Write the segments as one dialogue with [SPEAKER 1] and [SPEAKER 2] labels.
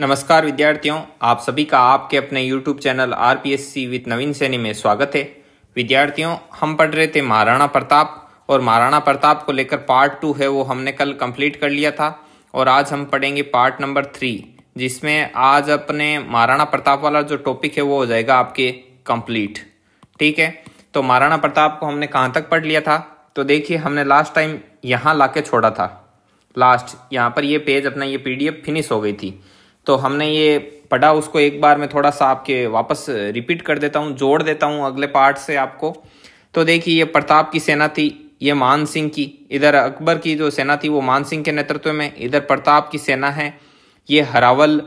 [SPEAKER 1] नमस्कार विद्यार्थियों आप सभी का आपके अपने YouTube channel R P S C with Naveen Saini में स्वागत है विद्यार्थियों हम पढ़ रहे थे महाराणा प्रताप और महाराणा प्रताप को लेकर पार्ट टू है वो हमने कल कंप्लीट कर लिया था और आज हम पढ़ेंगे पार्ट नंबर थ्री जिसमें आज अपने महाराणा प्रताप वाला जो टॉपिक है वो हो जाएगा आपके कंप्लीट ठीक है तो महाराणा प्रताप को हमने कहाँ तक पढ़ लिया था तो देखिए हमने लास्ट टाइम यहाँ ला छोड़ा था लास्ट यहाँ पर ये पेज अपना ये पी फिनिश हो गई थी तो हमने ये पढ़ा उसको एक बार मैं थोड़ा सा आपके वापस रिपीट कर देता हूँ जोड़ देता हूँ अगले पार्ट से आपको तो देखिए ये प्रताप की सेना थी ये मान सिंह की इधर अकबर की जो सेना थी वो मान सिंह के नेतृत्व में इधर प्रताप की सेना है ये हरावल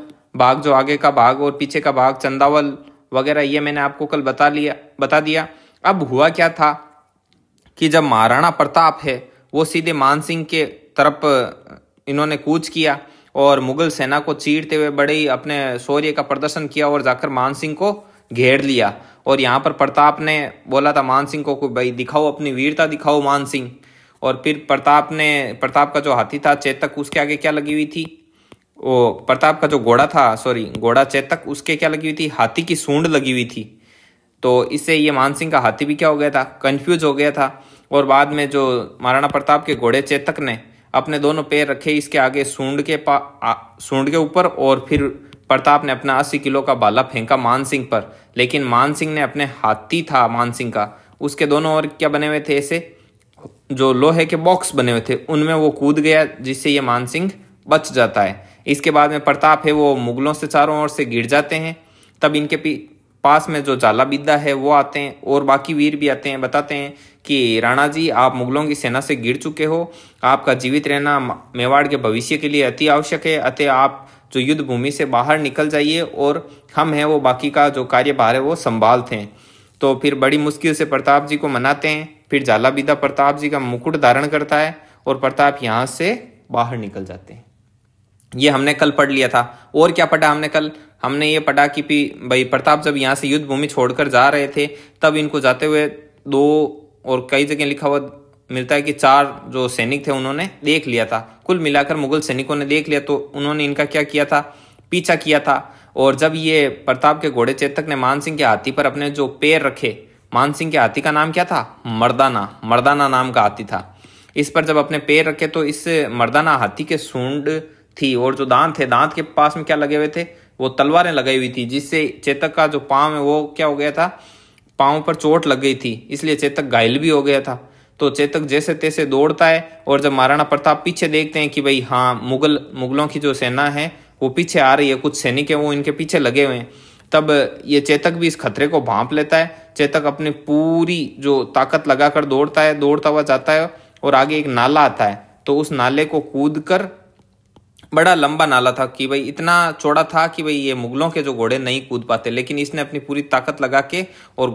[SPEAKER 1] भाग जो आगे का भाग और पीछे का भाग चंदावल वगैरह ये मैंने आपको कल बता लिया बता दिया अब हुआ क्या था कि जब महाराणा प्रताप है वो सीधे मान सिंह के तरफ इन्होंने कूच किया और मुगल सेना को चीरते हुए बड़े ही अपने शौर्य का प्रदर्शन किया और जाकर मान सिंह को घेर लिया और यहाँ पर प्रताप ने बोला था मान सिंह को भाई दिखाओ अपनी वीरता दिखाओ मान सिंह और फिर प्रताप ने प्रताप का जो हाथी था चेतक उसके आगे क्या लगी हुई थी वो प्रताप का जो घोड़ा था सॉरी घोड़ा चेतक उसके क्या लगी हुई थी हाथी की सूंड लगी हुई थी तो इससे ये मान सिंह का हाथी भी क्या हो गया था कन्फ्यूज हो गया था और बाद में जो महाराणा प्रताप के घोड़े चेतक ने अपने दोनों पैर रखे इसके आगे सूंड के पा सूंड के ऊपर और फिर प्रताप ने अपना अस्सी किलो का बाला फेंका मानसिंह पर लेकिन मानसिंह ने अपने हाथी था मानसिंह का उसके दोनों ओर क्या बने हुए थे ऐसे जो लोहे के बॉक्स बने हुए थे उनमें वो कूद गया जिससे ये मानसिंह बच जाता है इसके बाद में प्रताप है वो मुगलों से चारों ओर से गिर जाते हैं तब इनके पास में जो जाला बिद्दा है वो आते हैं और बाकी वीर भी आते हैं बताते हैं कि राणा जी आप मुगलों की सेना से गिर चुके हो आपका जीवित रहना मेवाड़ के भविष्य के लिए अति आवश्यक है अतः आप जो युद्ध भूमि से बाहर निकल जाइए और हम हैं वो बाकी का जो कार्यभार है वो संभालते हैं तो फिर बड़ी मुश्किल से प्रताप जी को मनाते हैं फिर जाला बिदा प्रताप जी का मुकुट धारण करता है और प्रताप यहाँ से बाहर निकल जाते हैं ये हमने कल पढ़ लिया था और क्या पढ़ा हमने कल हमने ये पढ़ा कि भाई प्रताप जब यहाँ से युद्ध भूमि छोड़कर जा रहे थे तब इनको जाते हुए दो और कई जगह लिखा हुआ मिलता है कि चार जो सैनिक थे उन्होंने देख लिया था कुल मिलाकर मुगल सैनिकों ने देख लिया तो उन्होंने इनका क्या किया था पीछा किया था और जब ये प्रताप के घोड़े चेतक ने मान के हाथी पर अपने जो पैर रखे मान सिंह के हाथी का नाम क्या था मर्दाना मर्दाना नाम का हाथी था इस पर जब अपने पैर रखे तो इस मर्दाना हाथी के सूंड थी और जो दांत थे दांत के पास में क्या लगे हुए थे वो तलवारें लगाई हुई थी जिससे चेतक का जो पाँव है वो क्या हो गया था पाँव पर चोट लग गई थी इसलिए चेतक घायल भी हो गया था तो चेतक जैसे तैसे दौड़ता है और जब महाराणा प्रताप पीछे देखते हैं कि भाई हाँ मुगल मुगलों की जो सेना है वो पीछे आ रही है कुछ सैनिक है वो इनके पीछे लगे हुए हैं तब ये चेतक भी इस खतरे को भांप लेता है चेतक अपनी पूरी जो ताकत लगाकर दौड़ता है दौड़ता हुआ जाता है और आगे एक नाला आता है तो उस नाले को कूद कर बड़ा लंबा नाला था कि भाई इतना चौड़ा था कि भाई ये मुगलों के जो घोड़े नहीं कूद पाते लेकिन इसने अपनी पूरी ताकत लगा के और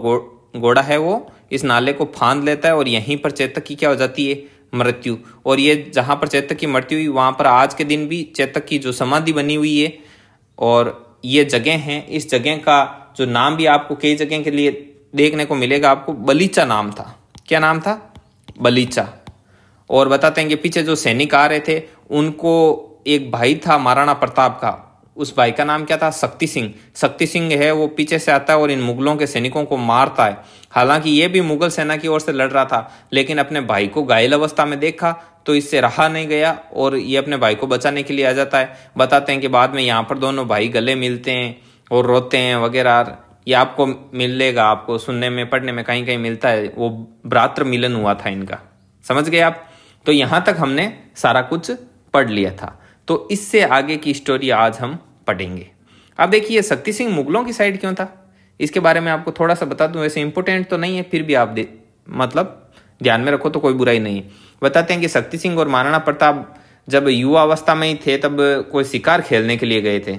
[SPEAKER 1] घोड़ा है वो इस नाले को फांद लेता है और यहीं पर चेतक की क्या हो जाती है मृत्यु और ये जहाँ पर चेतक की मृत्यु हुई वहां पर आज के दिन भी चेतक की जो समाधि बनी हुई है और ये जगह है इस जगह का जो नाम भी आपको कई जगह के लिए देखने को मिलेगा आपको बलीचा नाम था क्या नाम था बलीचा और बताते हैं कि पीछे जो सैनिक आ रहे थे उनको एक भाई था महाराणा प्रताप का उस भाई का नाम क्या था शक्ति सिंह शक्ति सिंह है वो पीछे से आता है और इन मुगलों के सैनिकों को मारता है हालांकि ये भी मुगल सेना की ओर से लड़ रहा था लेकिन अपने भाई को घायल अवस्था में देखा तो इससे रहा नहीं गया और ये अपने भाई को बचाने के लिए आ जाता है बताते हैं कि बाद में यहाँ पर दोनों भाई गले मिलते हैं और रोते हैं वगैरह ये आपको मिलेगा आपको सुनने में पढ़ने में कहीं कहीं मिलता है वो भ्रात्र मिलन हुआ था इनका समझ गए आप तो यहाँ तक हमने सारा कुछ पढ़ लिया था तो इससे आगे की स्टोरी आज हम पढ़ेंगे अब देखिए शक्ति सिंह मुगलों की साइड क्यों था इसके बारे में आपको थोड़ा सा बता दूं वैसे इंपोर्टेंट तो नहीं है फिर भी आप मतलब ध्यान में रखो तो कोई बुराई नहीं है बताते हैं कि शक्ति सिंह और महाराणा प्रताप जब युवा अवस्था में ही थे तब कोई शिकार खेलने के लिए गए थे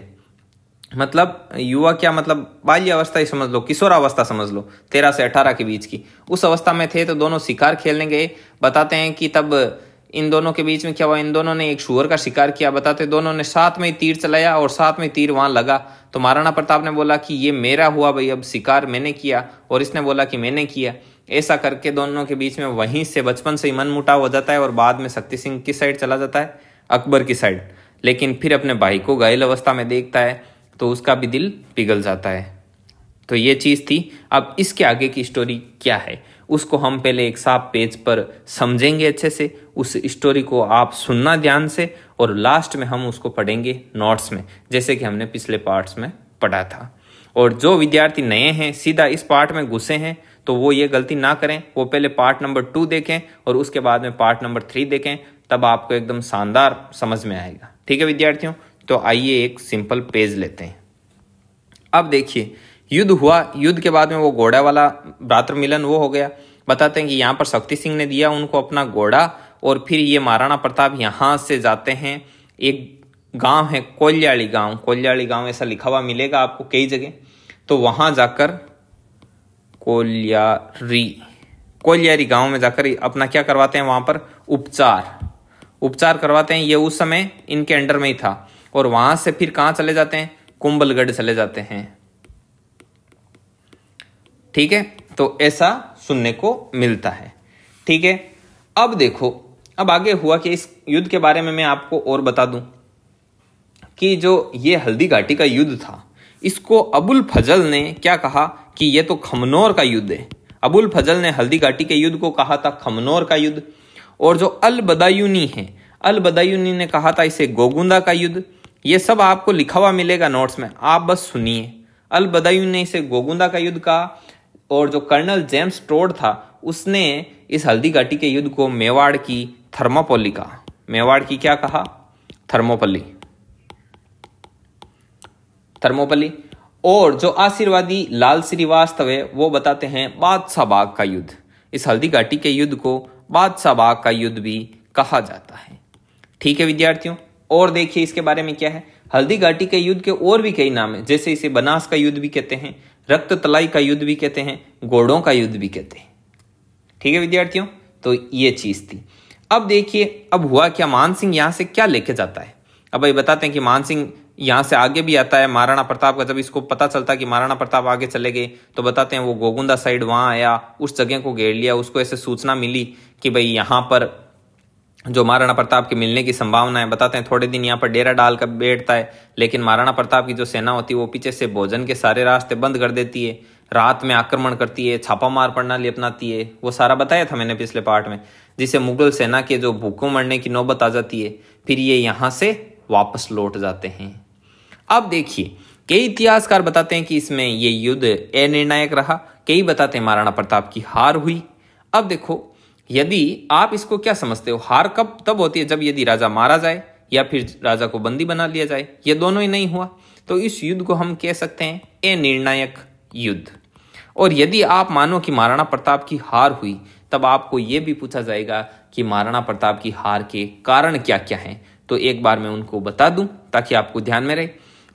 [SPEAKER 1] मतलब युवा क्या मतलब बाल्य अवस्था ही समझ लो किशोरावस्था समझ लो तेरह से अठारह के बीच की उस अवस्था में थे तो दोनों शिकार खेलने गए बताते हैं कि तब इन दोनों के बीच में क्या हुआ इन दोनों ने एक शुअर का शिकार किया बताते दोनों ने साथ में तीर चलाया और साथ में तीर वहां लगा तो महाराणा प्रताप ने बोला कि ये मेरा हुआ भाई अब शिकार मैंने किया और इसने बोला कि मैंने किया ऐसा करके दोनों के बीच में वहीं से बचपन से ही मन मुटाव हो जाता है और बाद में शक्ति सिंह की साइड चला जाता है अकबर की साइड लेकिन फिर अपने भाई को घायल अवस्था में देखता है तो उसका भी दिल पिघल जाता है तो ये चीज़ थी अब इसके आगे की स्टोरी क्या है उसको हम पहले एक साफ पेज पर समझेंगे अच्छे से उस स्टोरी को आप सुनना ध्यान से और लास्ट में हम उसको पढ़ेंगे नोट्स में जैसे कि हमने पिछले पार्ट्स में पढ़ा था और जो विद्यार्थी नए हैं सीधा इस पार्ट में घुसे हैं तो वो ये गलती ना करें वो पहले पार्ट नंबर टू देखें और उसके बाद में पार्ट नंबर थ्री देखें तब आपको एकदम शानदार समझ में आएगा ठीक है विद्यार्थियों तो आइए एक सिंपल पेज लेते हैं अब देखिए युद्ध हुआ युद्ध के बाद में वो घोड़ा वाला भ्रातृ मिलन वो हो गया बताते हैं कि यहाँ पर शक्ति सिंह ने दिया उनको अपना घोड़ा और फिर ये महाराणा प्रताप यहाँ से जाते हैं एक गांव है कोल्याली गांव कोल्याली गांव ऐसा लिखा हुआ मिलेगा आपको कई जगह तो वहां जाकर कोल्यारी कोल्यारी गांव में जाकर अपना क्या करवाते हैं वहां पर उपचार उपचार करवाते हैं ये उस समय इनके अंडर में ही था और वहां से फिर कहाँ चले जाते हैं कुंभलगढ़ चले जाते हैं ठीक है तो ऐसा सुनने को मिलता है ठीक है अब देखो अब आगे हुआ कि इस युद्ध के बारे में मैं आपको और बता दूं कि जो ये हल्दी घाटी का युद्ध था इसको अबुल फजल ने क्या कहा कि यह तो खमनौर का युद्ध है अबुल फजल ने हल्दी घाटी के युद्ध को कहा था खमनौर का युद्ध और जो अल बदायूनी है अल बदायूनी ने कहा था इसे गोगुंदा का युद्ध ये सब आपको लिखा हुआ मिलेगा नोट्स में आप बस सुनिए अल बदायूनी ने इसे गोगुंदा का युद्ध कहा और जो कर्नल जेम्स टोड था उसने इस हल्दी घाटी के युद्ध को मेवाड़ की थर्मापोली कहा मेवाड़ की क्या कहा थर्मोपली थर्मोपली और जो आशीर्वादी लाल श्रीवास्तव है वो बताते हैं बादशाह बाग का युद्ध इस हल्दी घाटी के युद्ध को बादशाह बाग का युद्ध भी कहा जाता है ठीक है विद्यार्थियों और देखिए इसके बारे में क्या है हल्दी घाटी के युद्ध के और भी कई नाम है जैसे इसे बनास का युद्ध भी कहते हैं रक्त तलाई का युद्ध भी कहते हैं घोड़ों का युद्ध भी कहते हैं ठीक है विद्यार्थियों तो ये चीज थी अब देखिए अब हुआ क्या मान सिंह यहाँ से क्या लेके जाता है अब भाई बताते हैं कि मान सिंह यहाँ से आगे भी आता है महाराणा प्रताप का जब इसको पता चलता कि महाराणा प्रताप आगे चले गए तो बताते हैं वो गोगुंदा साइड वहां आया उस जगह को घेर लिया उसको ऐसे सूचना मिली कि भाई यहां पर जो महाराणा प्रताप के मिलने की संभावना है बताते हैं थोड़े दिन यहाँ पर डेरा डाल कर बैठता है लेकिन महाराणा प्रताप की जो सेना होती है वो पीछे से भोजन के सारे रास्ते बंद कर देती है रात में आक्रमण करती है छापा मार प्रणाली अपनाती है वो सारा बताया था मैंने पिछले पार्ट में जिसे मुगल सेना के जो भूखों मरने की नौबत आ जाती है फिर ये यहाँ से वापस लौट जाते हैं अब देखिए कई इतिहासकार बताते हैं कि इसमें ये युद्ध अनिर्णायक रहा कई बताते हैं महाराणा प्रताप की हार हुई अब देखो यदि आप इसको क्या समझते हो हार कब तब होती है जब यदि राजा मारा जाए या फिर राजा को बंदी बना लिया जाए ये दोनों ही नहीं हुआ तो इस युद्ध को हम कह सकते हैं निर्णायक युद्ध और यदि आप मानो कि महाराणा प्रताप की हार हुई तब आपको ये भी पूछा जाएगा कि महाराणा प्रताप की हार के कारण क्या क्या हैं तो एक बार मैं उनको बता दूं ताकि आपको ध्यान में रहे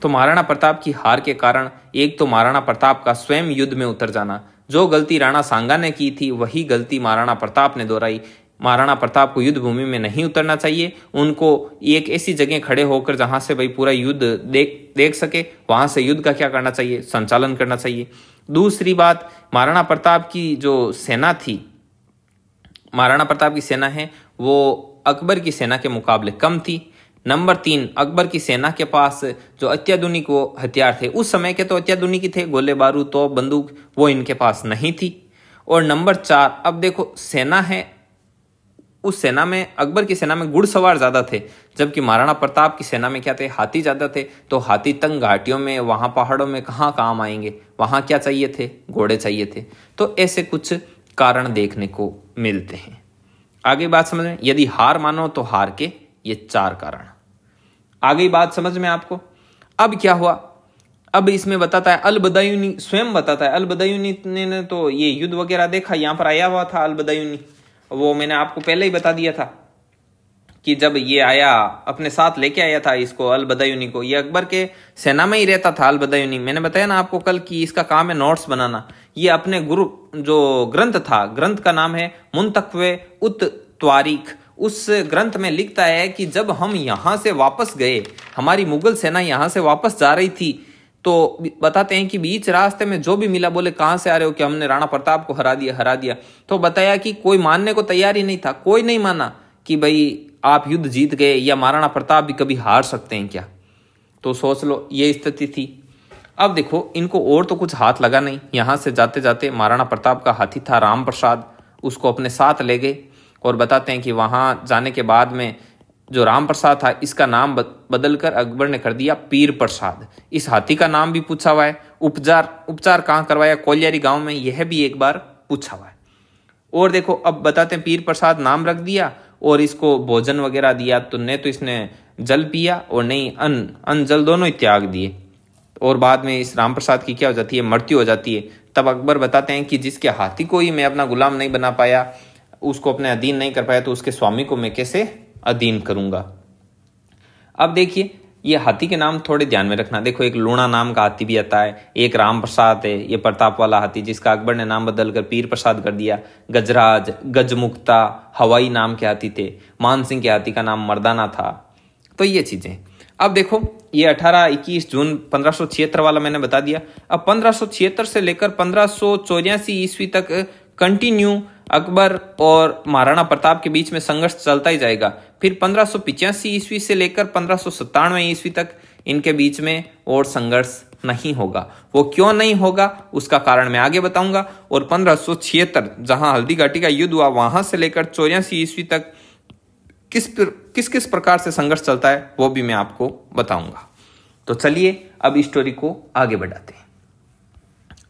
[SPEAKER 1] तो महाराणा प्रताप की हार के कारण एक तो महाराणा प्रताप का स्वयं युद्ध में उतर जाना जो गलती राणा सांगा ने की थी वही गलती महाराणा प्रताप ने दोहराई महाराणा प्रताप को युद्ध भूमि में नहीं उतरना चाहिए उनको एक ऐसी जगह खड़े होकर जहां से भाई पूरा युद्ध देख देख सके वहां से युद्ध का क्या करना चाहिए संचालन करना चाहिए दूसरी बात महाराणा प्रताप की जो सेना थी महाराणा प्रताप की सेना है वो अकबर की सेना के मुकाबले कम थी नंबर तीन अकबर की सेना के पास जो अत्याधुनिक वो हथियार थे उस समय के तो अत्याधुनिक ही थे गोले बारू तो बंदूक वो इनके पास नहीं थी और नंबर चार अब देखो सेना है उस सेना में अकबर की सेना में घुड़सवार ज़्यादा थे जबकि महाराणा प्रताप की सेना में क्या थे हाथी ज़्यादा थे तो हाथी तंग घाटियों में वहां पहाड़ों में कहाँ काम आएंगे वहां क्या चाहिए थे घोड़े चाहिए थे तो ऐसे कुछ कारण देखने को मिलते हैं आगे बात समझ में यदि हार मानो तो हार के ये चार कारण आ गई बात समझ में आपको अब क्या हुआ अब इसमें बताता है अलबदायूनी स्वयं बताता है अलबदायूनी ने, ने तो ये युद्ध वगैरह देखा यहां पर आया हुआ था अलबदायूनी वो मैंने आपको पहले ही बता दिया था कि जब ये आया अपने साथ लेके आया था इसको अलबदायूनी को ये अकबर के सेना में ही रहता था अलबदायूनी मैंने बताया ना आपको कल कि इसका काम है नोट्स बनाना ये अपने गुरु जो ग्रंथ था ग्रंथ का नाम है मुंतकवे उत तारीख उस ग्रंथ में लिखता है कि जब हम यहाँ से वापस गए हमारी मुगल सेना यहाँ से वापस जा रही थी तो बताते हैं कि बीच रास्ते में जो भी मिला बोले कहाँ से आ रहे हो कि हमने राणा प्रताप को हरा दिया हरा दिया तो बताया कि कोई मानने को तैयार ही नहीं था कोई नहीं माना कि भाई आप युद्ध जीत गए या महाराणा प्रताप भी कभी हार सकते हैं क्या तो सोच लो ये स्थिति थी अब देखो इनको और तो कुछ हाथ लगा नहीं यहाँ से जाते जाते महाराणा प्रताप का हाथी था राम प्रसाद उसको अपने साथ ले गए और बताते हैं कि वहाँ जाने के बाद में जो राम प्रसाद था इसका नाम बदल कर अकबर ने कर दिया पीर प्रसाद इस हाथी का नाम भी पूछा हुआ है उपचार उपचार कहाँ करवाया कोलियारी गांव में यह भी एक बार पूछा हुआ है और देखो अब बताते हैं पीर प्रसाद नाम रख दिया और इसको भोजन वगैरह दिया तो न तो इसने जल पिया और नहीं अन्न अन्न जल दोनों ही त्याग दिए और बाद में इस राम प्रसाद की क्या हो जाती है मृत्यु हो जाती है तब अकबर बताते हैं कि जिसके हाथी को ही मैं अपना गुलाम नहीं बना पाया उसको अपने अधीन नहीं कर पाया तो उसके स्वामी को मैं कैसे अधीन करूंगा अब देखिए ये हाथी के नाम थोड़े ध्यान में रखना देखो एक लूणा नाम का हाथी भी आता है एक राम प्रसाद है ये प्रताप वाला हाथी जिसका अकबर ने नाम बदलकर पीर प्रसाद कर दिया गजराज गजमुक्ता हवाई नाम के हाथी थे मान सिंह के हाथी का नाम मर्दाना था तो ये चीज़ें अब देखो ये 18 21 जून पंद्रह वाला मैंने बता दिया अब पंद्रह से लेकर पंद्रह ईस्वी तक कंटिन्यू अकबर और महाराणा प्रताप के बीच में संघर्ष चलता ही जाएगा फिर पंद्रह ईस्वी से लेकर पंद्रह ईस्वी तक इनके बीच में और संघर्ष नहीं होगा वो क्यों नहीं होगा उसका कारण मैं आगे बताऊंगा और पंद्रह सो छिहत्तर जहां हल्दी घाटी का युद्ध हुआ वहां से लेकर चौरासी ईस्वी तक किस पर, किस किस प्रकार से संघर्ष चलता है वो भी मैं आपको बताऊंगा तो चलिए अब स्टोरी को आगे बढ़ाते हैं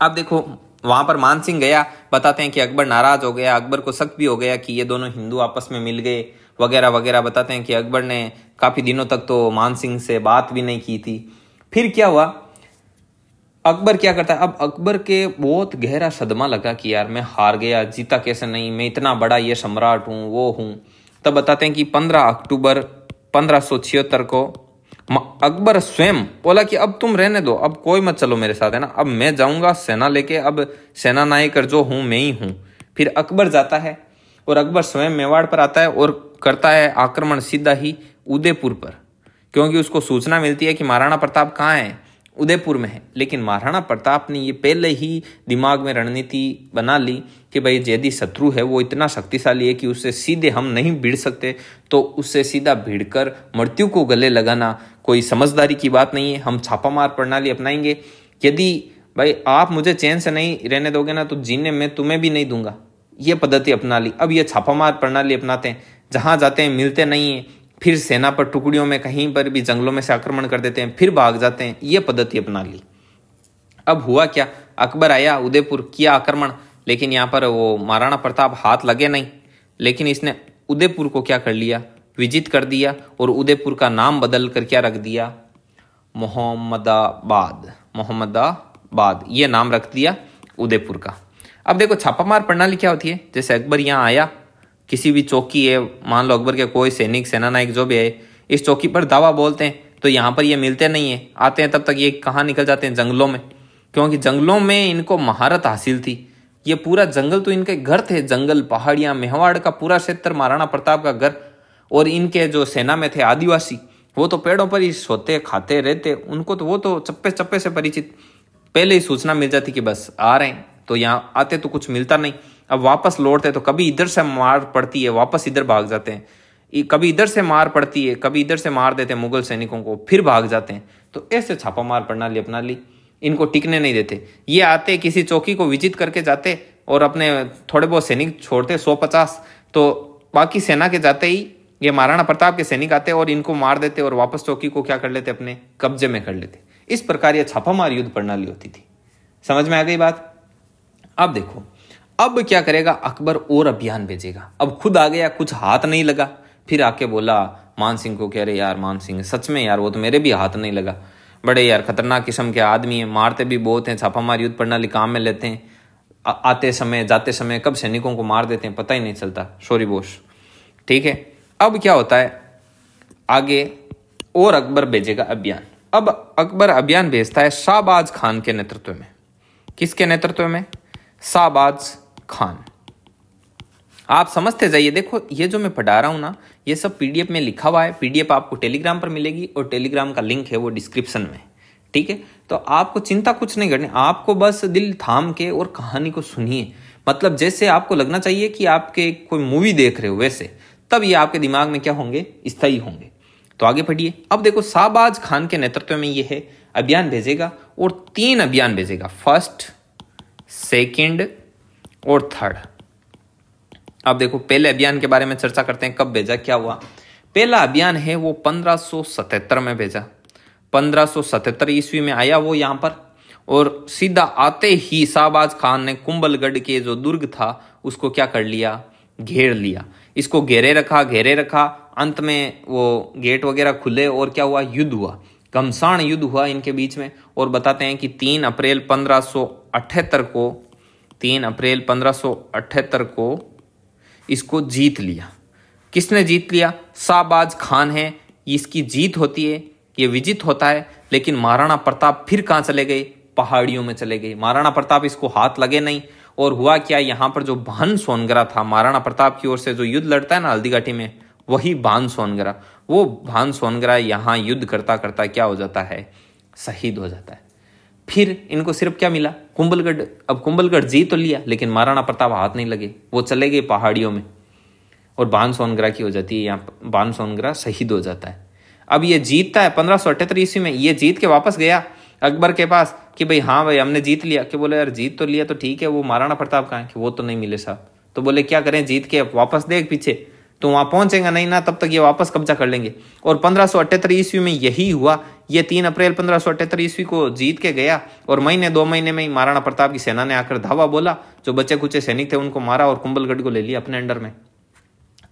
[SPEAKER 1] आप देखो वहां पर मान सिंह गया बताते हैं कि अकबर नाराज हो गया अकबर को शक भी हो गया कि ये दोनों हिंदू आपस में मिल गए वगैरह वगैरह बताते हैं कि अकबर ने काफ़ी दिनों तक तो मान सिंह से बात भी नहीं की थी फिर क्या हुआ अकबर क्या करता है अब अकबर के बहुत गहरा सदमा लगा कि यार मैं हार गया जीता कैसे नहीं मैं इतना बड़ा ये सम्राट हूँ वो हूँ तब बताते हैं कि पंद्रह अक्टूबर पंद्रह को अकबर स्वयं बोला कि अब तुम रहने दो अब कोई मत चलो मेरे साथ है ना अब मैं जाऊंगा सेना लेके अब सेना नायक जो हूं मैं ही हूँ फिर अकबर जाता है और अकबर स्वयं मेवाड़ पर आता है और करता है आक्रमण सीधा ही उदयपुर पर क्योंकि उसको सूचना मिलती है कि महाराणा प्रताप कहाँ है उदयपुर में है लेकिन महाराणा प्रताप ने ये पहले ही दिमाग में रणनीति बना ली कि भाई यदि शत्रु है वो इतना शक्तिशाली है कि उससे सीधे हम नहीं भिड़ सकते तो उससे सीधा भिड़कर मृत्यु को गले लगाना कोई समझदारी की बात नहीं है हम छापामार प्रणाली अपनाएंगे यदि भाई आप मुझे चैन से नहीं रहने दोगे ना तो जीने में तुम्हें भी नहीं दूंगा ये पद्धति अपना ली अब ये छापामार प्रणाली अपनाते हैं जहाँ जाते हैं मिलते नहीं हैं फिर सेना पर टुकड़ियों में कहीं पर भी जंगलों में से आक्रमण कर देते हैं फिर भाग जाते हैं ये पद्धति अपना ली अब हुआ क्या अकबर आया उदयपुर किया आक्रमण लेकिन यहाँ पर वो महाराणा प्रताप हाथ लगे नहीं लेकिन इसने उदयपुर को क्या कर लिया विजित कर दिया और उदयपुर का नाम बदल कर क्या रख दिया मोहम्मदाबाद मोहम्मदाबाद ये नाम रख दिया उदयपुर का अब देखो छापामार प्रणाली क्या होती है जैसे अकबर यहाँ आया किसी भी चौकी है मान लो अकबर के कोई सैनिक सेना नायक जो भी है इस चौकी पर दावा बोलते हैं तो यहाँ पर ये मिलते नहीं है आते हैं तब तक ये कहाँ निकल जाते हैं जंगलों में क्योंकि जंगलों में इनको महारत हासिल थी ये पूरा जंगल तो इनके घर थे जंगल पहाड़ियाँ मेहवाड़ का पूरा क्षेत्र महाराणा प्रताप का घर और इनके जो सेना में थे आदिवासी वो तो पेड़ों पर ही सोते खाते रहते उनको तो वो तो चप्पे चप्पे से परिचित पहले ही सूचना मिल जाती कि बस आ रहे हैं तो यहाँ आते तो कुछ मिलता नहीं अब वापस लौटते तो कभी इधर से मार पड़ती है वापस इधर भाग जाते हैं कभी इधर से मार पड़ती है कभी इधर से मार देते हैं मुगल सैनिकों को फिर भाग जाते हैं तो ऐसे छापा मार प्रणाली अपना ली इनको टिकने नहीं देते ये आते किसी चौकी को विजित करके जाते और अपने थोड़े बहुत सैनिक छोड़ते सौ पचास तो बाकी सेना के जाते ही ये महाराणा प्रताप के सैनिक आते और इनको मार देते और वापस चौकी को क्या कर लेते अपने कब्जे में कर लेते इस प्रकार यह छापामार युद्ध प्रणाली होती थी समझ में आ गई बात अब देखो अब क्या करेगा अकबर और अभियान भेजेगा अब खुद आ गया कुछ हाथ नहीं लगा फिर आके बोला मान सिंह को कह रहे यार मान सिंह सच में यार वो तो मेरे भी हाथ नहीं लगा बड़े यार खतरनाक किस्म के आदमी हैं मारते भी बहुत हैं छापामार युद्ध प्रणाली काम में लेते हैं आते समय जाते समय कब सैनिकों को मार देते हैं पता ही नहीं चलता सॉरी बोश ठीक है अब क्या होता है आगे और अकबर भेजेगा अभियान अब अकबर अभियान भेजता है शाहबाज खान के नेतृत्व में किसके नेतृत्व में शाहबाज खान आप समझते जाइए देखो ये जो मैं पढ़ा रहा हूं ना ये सब पीडीएफ में लिखा हुआ है पीडीएफ आपको टेलीग्राम पर मिलेगी और टेलीग्राम का लिंक है वो डिस्क्रिप्शन में ठीक है तो आपको चिंता कुछ नहीं करनी आपको बस दिल थाम के और कहानी को सुनिए मतलब जैसे आपको लगना चाहिए कि आपके कोई मूवी देख रहे हो वैसे तब ये आपके दिमाग में क्या होंगे स्थायी होंगे तो आगे पढ़िए अब देखो शाहबाज खान के नेतृत्व में ये है अभियान भेजेगा और तीन अभियान भेजेगा फर्स्ट सेकंड और थर्ड अब देखो पहले अभियान के बारे में चर्चा करते हैं कब भेजा क्या हुआ पहला अभियान है वो 1577 में भेजा 1577 ईस्वी में आया वो यहां पर और सीधा आते ही शाहबाज खान ने कुंबलगढ़ के जो दुर्ग था उसको क्या कर लिया घेर लिया इसको घेरे रखा घेरे रखा अंत में वो गेट वगैरह खुले और क्या हुआ युद्ध हुआ घमसाण युद्ध हुआ इनके बीच में और बताते हैं कि तीन अप्रैल पंद्रह को तीन अप्रैल पंद्रह को इसको जीत लिया किसने जीत लिया शाहबाज खान है इसकी जीत होती है ये विजित होता है लेकिन महाराणा प्रताप फिर कहाँ चले गए पहाड़ियों में चले गए महाराणा प्रताप इसको हाथ लगे नहीं और हुआ क्या यहाँ पर जो भान सोनगरा था महाराणा प्रताप की ओर से जो युद्ध लड़ता है ना हल्दीघाटी में वही भान सोनगरा वो भान सोनगरा यहाँ युद्ध करता करता क्या हो जाता है शहीद हो जाता है फिर इनको सिर्फ क्या मिला कुंभलगढ़ अब कुंभलगढ़ जीत तो लिया लेकिन महाराणा प्रताप हाथ नहीं लगे वो चले गए पहाड़ियों में और बान सोनगरा की हो जाती है यहाँ बान सोनगरा शहीद हो जाता है अब ये जीतता है पंद्रह सौ ईस्वी में ये जीत के वापस गया अकबर के पास कि भाई हाँ भाई हमने जीत लिया कि बोले यार जीत तो लिया तो ठीक है वो महाराणा प्रताप कहाँ कि वो तो नहीं मिले साहब तो बोले क्या करें जीत के वापस देख पीछे तो वहां पहुंचेंगे नहीं ना तब तक ये वापस कब्जा कर लेंगे और पंद्रह ईस्वी में यही हुआ ये तीन अप्रैल पंद्रह ईस्वी को जीत के गया और महीने दो महीने में ही महाराणा प्रताप की सेना ने आकर धावा बोला जो बच्चे कुचे सैनिक थे उनको मारा और कुंबलगढ़ को ले लिया अपने अंडर में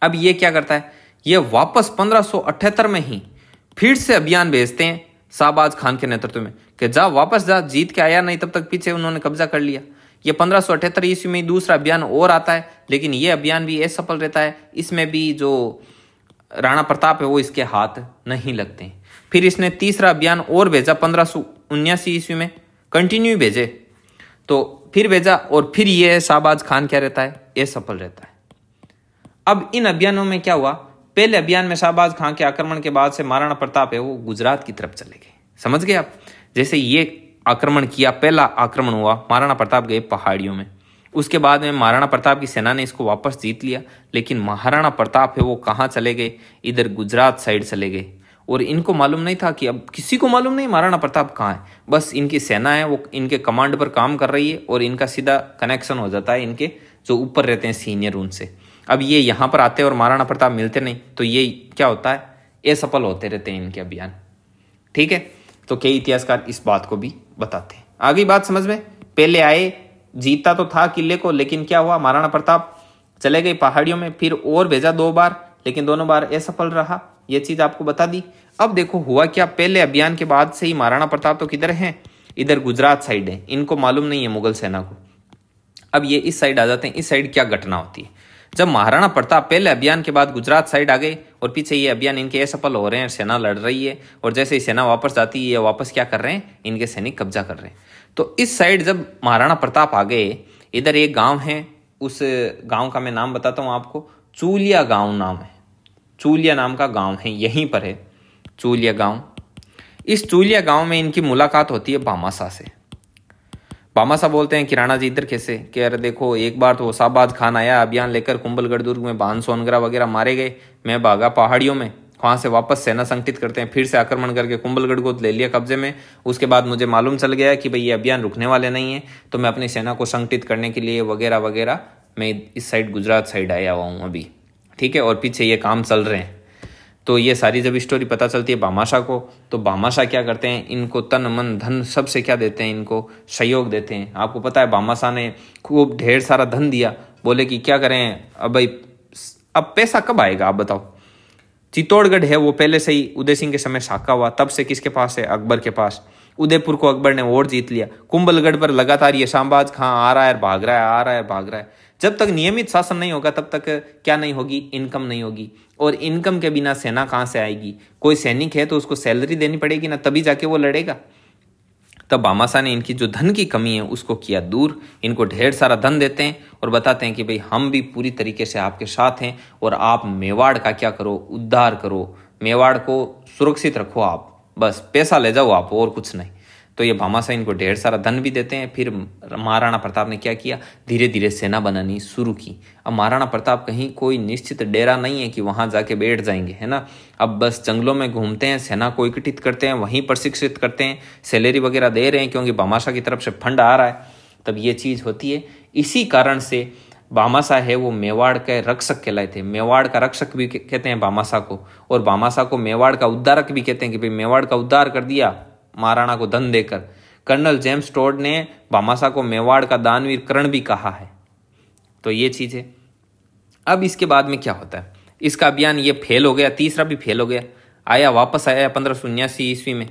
[SPEAKER 1] अब ये क्या करता है ये वापस पंद्रह में ही फिर से अभियान भेजते हैं शाहबाज खान के नेतृत्व में कि जा वापस जा जीत के आया नहीं तब तक पीछे उन्होंने कब्जा कर लिया ये पंद्रह सौ अठहत्तर ईस्वी में दूसरा अभियान और आता है लेकिन ये अभियान भी असफल रहता है इसमें भी जो राणा प्रताप है वो इसके हाथ नहीं लगते फिर इसने तीसरा अभियान और भेजा पंद्रह सौ उन्यासी ईस्वी में कंटिन्यू भेजे तो फिर भेजा और फिर ये शाहबाज खान क्या रहता है असफल सफल रहता है अब इन अभियानों में क्या हुआ पहले अभियान में शाहबाज खां के आक्रमण के बाद से महाराणा प्रताप है वो गुजरात की तरफ चले गए समझ गए आप जैसे ये आक्रमण किया पहला आक्रमण हुआ महाराणा प्रताप गए पहाड़ियों में उसके बाद में महाराणा प्रताप की सेना ने इसको वापस जीत लिया लेकिन महाराणा प्रताप है वो कहाँ चले गए इधर गुजरात साइड चले गए और इनको मालूम नहीं था कि अब किसी को मालूम नहीं महाराणा प्रताप कहाँ है बस इनकी सेना है वो इनके कमांड पर काम कर रही है और इनका सीधा कनेक्शन हो जाता है इनके जो ऊपर रहते हैं सीनियर उनसे अब ये यहां पर आते और महाराणा प्रताप मिलते नहीं तो ये क्या होता है असफल होते रहते हैं इनके अभियान ठीक है तो कई इतिहासकार इस बात को भी बताते हैं आगे बात समझ में पहले आए जीता तो था किले को लेकिन क्या हुआ महाराणा प्रताप चले गए पहाड़ियों में फिर और भेजा दो बार लेकिन दोनों बार असफल रहा ये चीज आपको बता दी अब देखो हुआ क्या पहले अभियान के बाद से ही महाराणा प्रताप तो किधर हैं इधर गुजरात साइड है इनको मालूम नहीं है मुगल सेना को अब ये इस साइड आ जाते हैं इस साइड क्या घटना होती है जब महाराणा प्रताप पहले अभियान के बाद गुजरात साइड आ गए और पीछे ये अभियान इनके असफल हो रहे हैं सेना लड़ रही है और जैसे ही सेना वापस जाती है वापस क्या कर रहे हैं इनके सैनिक कब्जा कर रहे हैं तो इस साइड जब महाराणा प्रताप आ गए इधर एक गाँव है उस गाँव का मैं नाम बताता हूँ आपको चूलिया गाँव नाम है चूलिया नाम का गाँव है यहीं पर है चूलिया गाँव इस चूलिया गाँव में इनकी मुलाकात होती है भामाशाह से पामा साहब बोलते हैं किराना जी इधर कैसे कि अरे देखो एक बार तो होसाबाद खान आया अभियान लेकर कुंभलगढ़ दुर्ग में बांध सोनगरा वगैरह मारे गए मैं भागा पहाड़ियों में वहां से वापस सेना संगठित करते हैं फिर से आक्रमण करके कुंभलगढ़ को ले लिया कब्जे में उसके बाद मुझे मालूम चल गया कि भाई ये अभियान रुकने वाले नहीं है तो मैं अपनी सेना को संगठित करने के लिए वगैरह वगैरह मैं इस साइड गुजरात साइड आया हुआ हूँ अभी ठीक है और पीछे ये काम चल रहे हैं तो ये सारी जब स्टोरी पता चलती है भामाशाह को तो भामाशाह क्या करते हैं इनको तन मन धन सब से क्या देते हैं इनको सहयोग देते हैं आपको पता है भामाशाह ने खूब ढेर सारा धन दिया बोले कि क्या करें अब भाई अब पैसा कब आएगा आप बताओ चित्तौड़गढ़ है वो पहले से ही उदय सिंह के समय साका हुआ तब से किसके पास है अकबर के पास उदयपुर को अकबर ने और जीत लिया कुंभलगढ़ पर लगातार ये शामबाज खां आ रहा है भाग रहा है आ रहा है भाग रहा है जब तक नियमित शासन नहीं होगा तब तक क्या नहीं होगी इनकम नहीं होगी और इनकम के बिना सेना कहाँ से आएगी कोई सैनिक है तो उसको सैलरी देनी पड़ेगी ना तभी जाके वो लड़ेगा तब बामाशाह ने इनकी जो धन की कमी है उसको किया दूर इनको ढेर सारा धन देते हैं और बताते हैं कि भाई हम भी पूरी तरीके से आपके साथ हैं और आप मेवाड़ का क्या करो उद्धार करो मेवाड़ को सुरक्षित रखो आप बस पैसा ले जाओ आप और कुछ नहीं तो ये भामाशाह इनको ढेर सारा धन भी देते हैं फिर महाराणा प्रताप ने क्या किया धीरे धीरे सेना बनानी शुरू की अब महाराणा प्रताप कहीं कोई निश्चित डेरा नहीं है कि वहाँ जाके बैठ जाएंगे है ना अब बस जंगलों में घूमते हैं सेना को इकट्ठित करते हैं वहीं प्रशिक्षित करते हैं सैलरी वगैरह दे रहे हैं क्योंकि भामाशाह की तरफ से फंड आ रहा है तब ये चीज़ होती है इसी कारण से बामाशाह है वो मेवाड़ के रक्षक कहलाए थे मेवाड़ का रक्षक भी कहते हैं बामाशाह को और बामाशाह को मेवाड़ का उद्धारक भी कहते हैं कि भाई मेवाड़ का उद्धार कर दिया महाराणा को धन देकर कर्नल जेम्स टोड ने भामाशाह को मेवाड़ का दानवीर करण भी कहा है तो ये है अब इसके बाद में क्या होता है इसका अभियान ये फेल हो गया तीसरा भी फेल हो गया आया वापस आया पंद्रह सौ उन्यासी ईस्वी में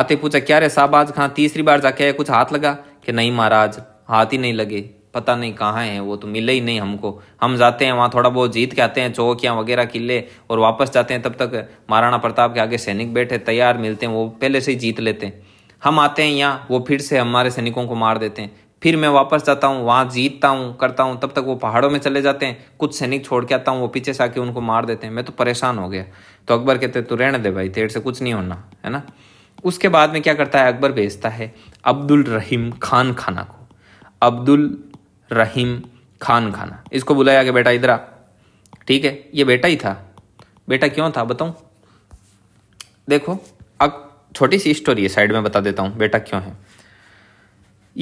[SPEAKER 1] आते पूछा क्या रे साहबाज खां तीसरी बार जाके आया कुछ हाथ लगा कि नहीं महाराज हाथ ही नहीं लगे पता नहीं कहाँ हैं वो तो मिले ही नहीं हमको हम जाते हैं वहाँ थोड़ा बहुत जीत के आते हैं चौकियाँ वगैरह किले और वापस जाते हैं तब तक महाराणा प्रताप के आगे सैनिक बैठे तैयार मिलते हैं वो पहले से ही जीत लेते हैं हम आते हैं यहाँ वो फिर से हमारे सैनिकों को मार देते हैं फिर मैं वापस जाता हूँ वहाँ जीतता हूँ करता हूँ तब तक वो पहाड़ों में चले जाते हैं कुछ सैनिक छोड़ के आता हूँ वो पीछे से आके उनको मार देते हैं मैं तो परेशान हो गया तो अकबर कहते तो रहने दे भाई तेर से कुछ नहीं होना है ना उसके बाद में क्या करता है अकबर भेजता है अब्दुल रहीम खान खाना को अब्दुल रहीम खान खाना इसको बुलाया कि बेटा इधर आ ठीक है ये बेटा ही था बेटा क्यों था बताऊं देखो अब छोटी सी स्टोरी है साइड में बता देता हूं बेटा क्यों है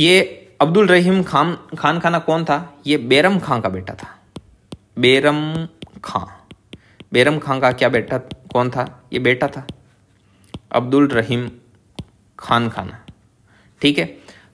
[SPEAKER 1] ये अब्दुल रहीम खान खान खाना कौन था ये बेरम खां का बेटा था बेरम खां बेरम खां का क्या बेटा कौन था ये बेटा था अब्दुल रहीम खान खाना ठीक है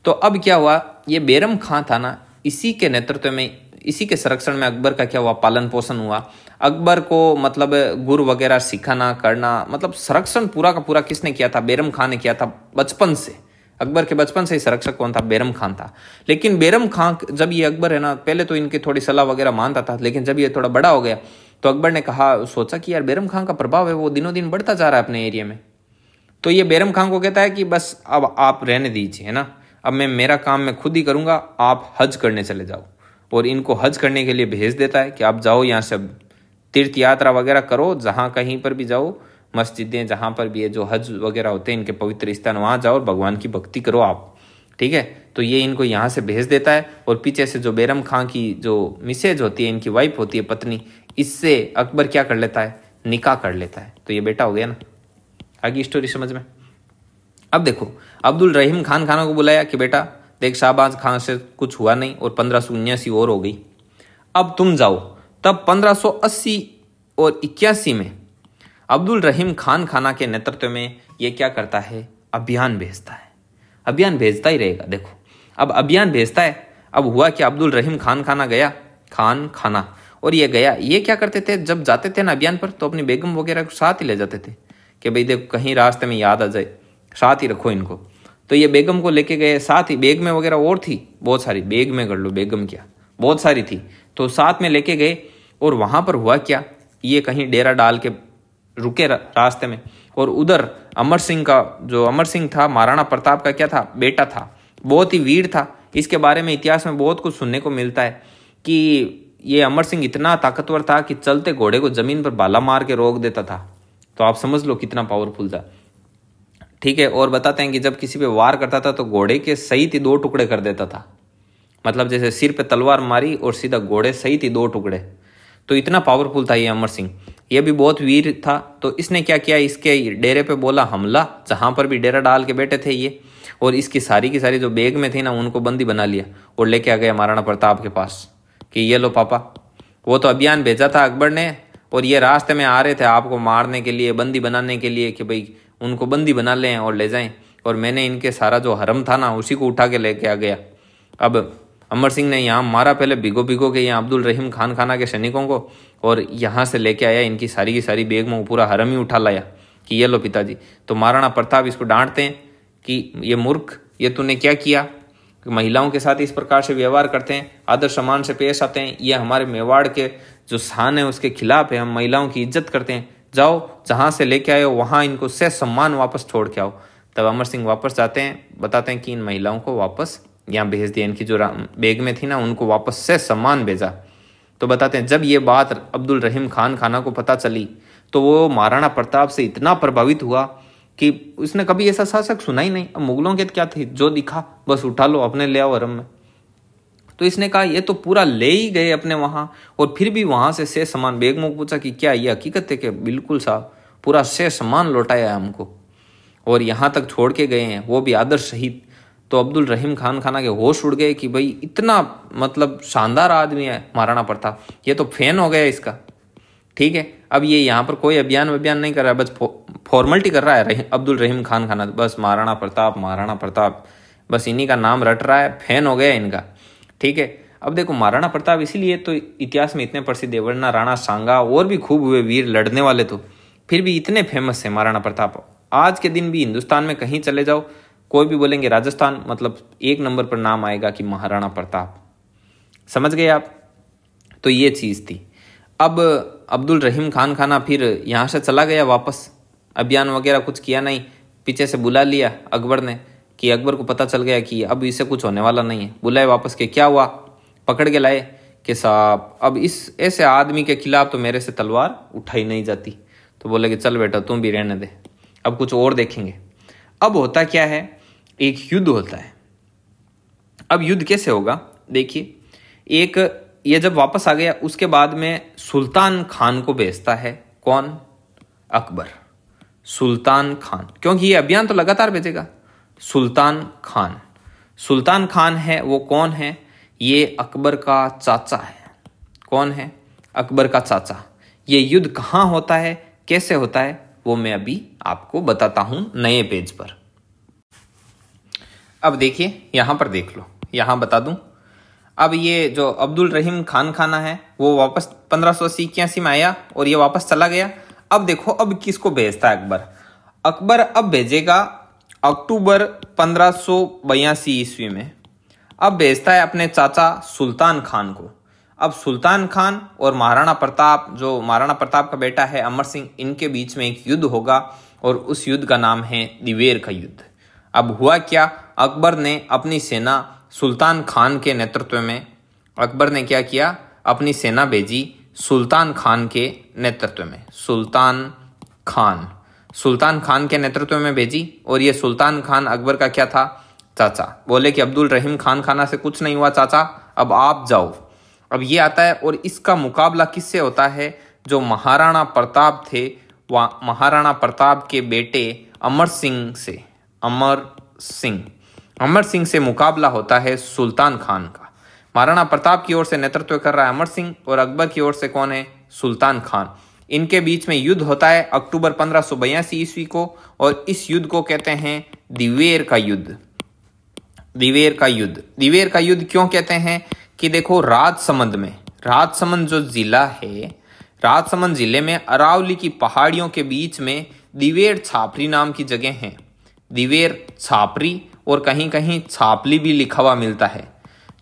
[SPEAKER 1] तो अब क्या हुआ ये बेरम खां था ना इसी के नेतृत्व में इसी के संरक्षण में अकबर का क्या हुआ पालन पोषण हुआ अकबर को मतलब गुर वगैरह सिखाना करना मतलब संरक्षण पूरा का पूरा किसने किया था बेरम खान ने किया था बचपन से अकबर के बचपन से ही संरक्षक कौन था बेरम खान था लेकिन बेरम खान जब ये अकबर है ना पहले तो इनकी थोड़ी सलाह वगैरह मानता था लेकिन जब ये थोड़ा बड़ा हो गया तो अकबर ने कहा सोचा कि यार बेरम खान का प्रभाव है वो दिनों दिन बढ़ता जा रहा है अपने एरिया में तो ये बेरम खान को कहता है कि बस अब आप रहने दीजिए है ना अब मैं मेरा काम मैं खुद ही करूँगा आप हज करने चले जाओ और इनको हज करने के लिए भेज देता है कि आप जाओ यहाँ से तीर्थ यात्रा वगैरह करो जहाँ कहीं पर भी जाओ मस्जिदें जहाँ पर भी है जो हज वगैरह होते हैं इनके पवित्र स्थान वहाँ जाओ और भगवान की भक्ति करो आप ठीक है तो ये इनको यहाँ से भेज देता है और पीछे से जो बैरम खां की जो मिसेज होती है इनकी वाइफ होती है पत्नी इससे अकबर क्या कर लेता है निकाह कर लेता है तो ये बेटा हो गया ना आगे स्टोरी समझ में अब देखो अब्दुल रहीम खान खाना को बुलाया कि बेटा देख शाहबाज खान से कुछ हुआ नहीं और पंद्रह सौ उन्यासी और हो गई अब तुम जाओ तब पंद्रह सौ अस्सी और इक्यासी में अब्दुल रहीम खान खाना के नेतृत्व में ये क्या करता है अभियान भेजता है अभियान भेजता ही रहेगा देखो अब अभियान भेजता है अब हुआ कि अब्दुल रहीम खान खाना गया खान खाना और ये गया ये क्या करते थे जब जाते थे ना अभियान पर तो अपनी बेगम वगैरह को साथ ही ले जाते थे कि भाई देखो कहीं रास्ते में याद आ जाए साथ ही रखो इनको तो ये बेगम को लेके गए साथ ही बैग में वगैरह और थी बहुत सारी बैग में कर लो बेगम क्या बहुत सारी थी तो साथ में लेके गए और वहाँ पर हुआ क्या ये कहीं डेरा डाल के रुके रास्ते में और उधर अमर सिंह का जो अमर सिंह था महाराणा प्रताप का क्या था बेटा था बहुत ही वीर था इसके बारे में इतिहास में बहुत कुछ सुनने को मिलता है कि ये अमर सिंह इतना ताकतवर था कि चलते घोड़े को जमीन पर बाला मार के रोक देता था तो आप समझ लो कितना पावरफुल था ठीक है और बताते हैं कि जब किसी पे वार करता था तो घोड़े के सहित ही दो टुकड़े कर देता था मतलब जैसे सिर पे तलवार मारी और सीधा घोड़े सहित ही दो टुकड़े तो इतना पावरफुल था ये अमर सिंह ये भी बहुत वीर था तो इसने क्या किया इसके डेरे पे बोला हमला जहाँ पर भी डेरा डाल के बैठे थे ये और इसकी सारी की सारी जो बैग में थी ना उनको बंदी बना लिया और लेके आ गया महाराणा प्रताप के पास कि ये लो पापा वो तो अभियान भेजा था अकबर ने और ये रास्ते में आ रहे थे आपको मारने के लिए बंदी बनाने के लिए कि भाई उनको बंदी बना लें और ले जाएं और मैंने इनके सारा जो हरम था ना उसी को उठा के लेके आ गया अब अमर सिंह ने यहाँ मारा पहले भिगो भिगो के यहाँ अब्दुल रहीम खान खाना के सैनिकों को और यहाँ से लेके आया इनकी सारी की सारी बेग में पूरा हरम ही उठा लाया कि ये लो पिताजी तो महाराणा प्रताप इसको डांटते हैं कि ये मूर्ख ये तूने क्या किया कि महिलाओं के साथ इस प्रकार से व्यवहार करते हैं आदर सम्मान से पेश आते हैं ये हमारे मेवाड़ के जो शान है उसके खिलाफ है हम महिलाओं की इज्जत करते हैं जाओ जहाँ से लेके आए हो वहाँ इनको से सम्मान वापस छोड़ के आओ तब अमर सिंह वापस जाते हैं बताते हैं कि इन महिलाओं को वापस यहाँ भेज दिया इनकी जो बैग में थी ना उनको वापस से सम्मान भेजा तो बताते हैं जब ये बात अब्दुल रहीम खान खाना को पता चली तो वो महाराणा प्रताप से इतना प्रभावित हुआ कि उसने कभी ऐसा शासक सुना ही नहीं अब मुगलों के क्या थे जो दिखा बस उठा लो अपने ले आओ हरम में तो इसने कहा ये तो पूरा ले ही गए अपने वहाँ और फिर भी वहाँ से शेष सामान बेगमो को पूछा कि क्या ये हकीकत है कि बिल्कुल साहब पूरा शेष सामान लौटाया है हमको और यहाँ तक छोड़ के गए हैं वो भी आदर्श शहीद तो अब्दुल रहीम खान खाना के होश उड़ गए कि भाई इतना मतलब शानदार आदमी है महाराणा प्रताप ये तो फैन हो गया इसका ठीक है अब ये यहाँ पर कोई अभियान अभियान नहीं कर रहा है बस फॉर्मेलिटी कर रहा है रही, अब्दुल रहीम खान खाना बस महाराणा प्रताप महाराणा प्रताप बस इन्हीं का नाम रट रहा है फैन हो गया इनका ठीक है अब देखो महाराणा प्रताप इसीलिए तो इतिहास में इतने प्रसिद्ध है वरना राणा सांगा और भी खूब हुए वीर लड़ने वाले तो फिर भी इतने फेमस है महाराणा प्रताप आज के दिन भी हिंदुस्तान में कहीं चले जाओ कोई भी बोलेंगे राजस्थान मतलब एक नंबर पर नाम आएगा कि महाराणा प्रताप समझ गए आप तो ये चीज़ थी अब अब्दुल रहीम खान खाना फिर यहाँ से चला गया वापस अभियान वगैरह कुछ किया नहीं पीछे से बुला लिया अकबर ने कि अकबर को पता चल गया कि अब इसे कुछ होने वाला नहीं है बुलाए वापस के क्या हुआ पकड़ के लाए कि साहब अब इस ऐसे आदमी के खिलाफ तो मेरे से तलवार उठाई नहीं जाती तो बोले कि चल बेटा तुम भी रहने दे अब कुछ और देखेंगे अब होता क्या है एक युद्ध होता है अब युद्ध कैसे होगा देखिए एक ये जब वापस आ गया उसके बाद में सुल्तान खान को भेजता है कौन अकबर सुल्तान खान क्योंकि ये अभियान तो लगातार भेजेगा सुल्तान खान सुल्तान खान है वो कौन है ये अकबर का चाचा है कौन है अकबर का चाचा ये युद्ध कहाँ होता है कैसे होता है वो मैं अभी आपको बताता हूँ नए पेज पर अब देखिए यहाँ पर देख लो यहाँ बता दूँ अब ये जो अब्दुल रहीम खान खाना है वो वापस पंद्रह सौ में आया और ये वापस चला गया अब देखो अब किसको भेजता है अकबर अकबर अब भेजेगा अक्टूबर पंद्रह ईस्वी में अब भेजता है अपने चाचा सुल्तान खान को अब सुल्तान खान और महाराणा प्रताप जो महाराणा प्रताप का बेटा है अमर सिंह इनके बीच में एक युद्ध होगा और उस युद्ध का नाम है दिवेर का युद्ध अब हुआ क्या अकबर ने अपनी सेना सुल्तान खान के नेतृत्व में अकबर ने क्या किया अपनी सेना भेजी सुल्तान खान के नेतृत्व में सुल्तान खान सुल्तान खान के नेतृत्व में भेजी और ये सुल्तान खान अकबर का क्या था चाचा बोले कि अब्दुल रहीम खान खाना से कुछ नहीं हुआ चाचा अब आप जाओ अब ये आता है और इसका मुकाबला किससे होता है जो महाराणा प्रताप थे वहाँ महाराणा प्रताप के बेटे अमर सिंह से अमर सिंह अमर सिंह से मुकाबला होता है सुल्तान खान का महाराणा प्रताप की ओर से नेतृत्व कर रहा है अमर सिंह और अकबर की ओर से कौन है सुल्तान खान इनके बीच में युद्ध होता है अक्टूबर पंद्रह ईस्वी को और इस युद्ध को कहते हैं दिवेर का युद्ध दिवेर का युद्ध दिवेर का युद्ध क्यों कहते हैं कि देखो राजसमंद में राजसमंद जो जिला है राजसमंद जिले में अरावली की पहाड़ियों के बीच में दिवेर छापरी नाम की जगह है दिवेर छापरी और कहीं कहीं छापली भी लिखा हुआ मिलता है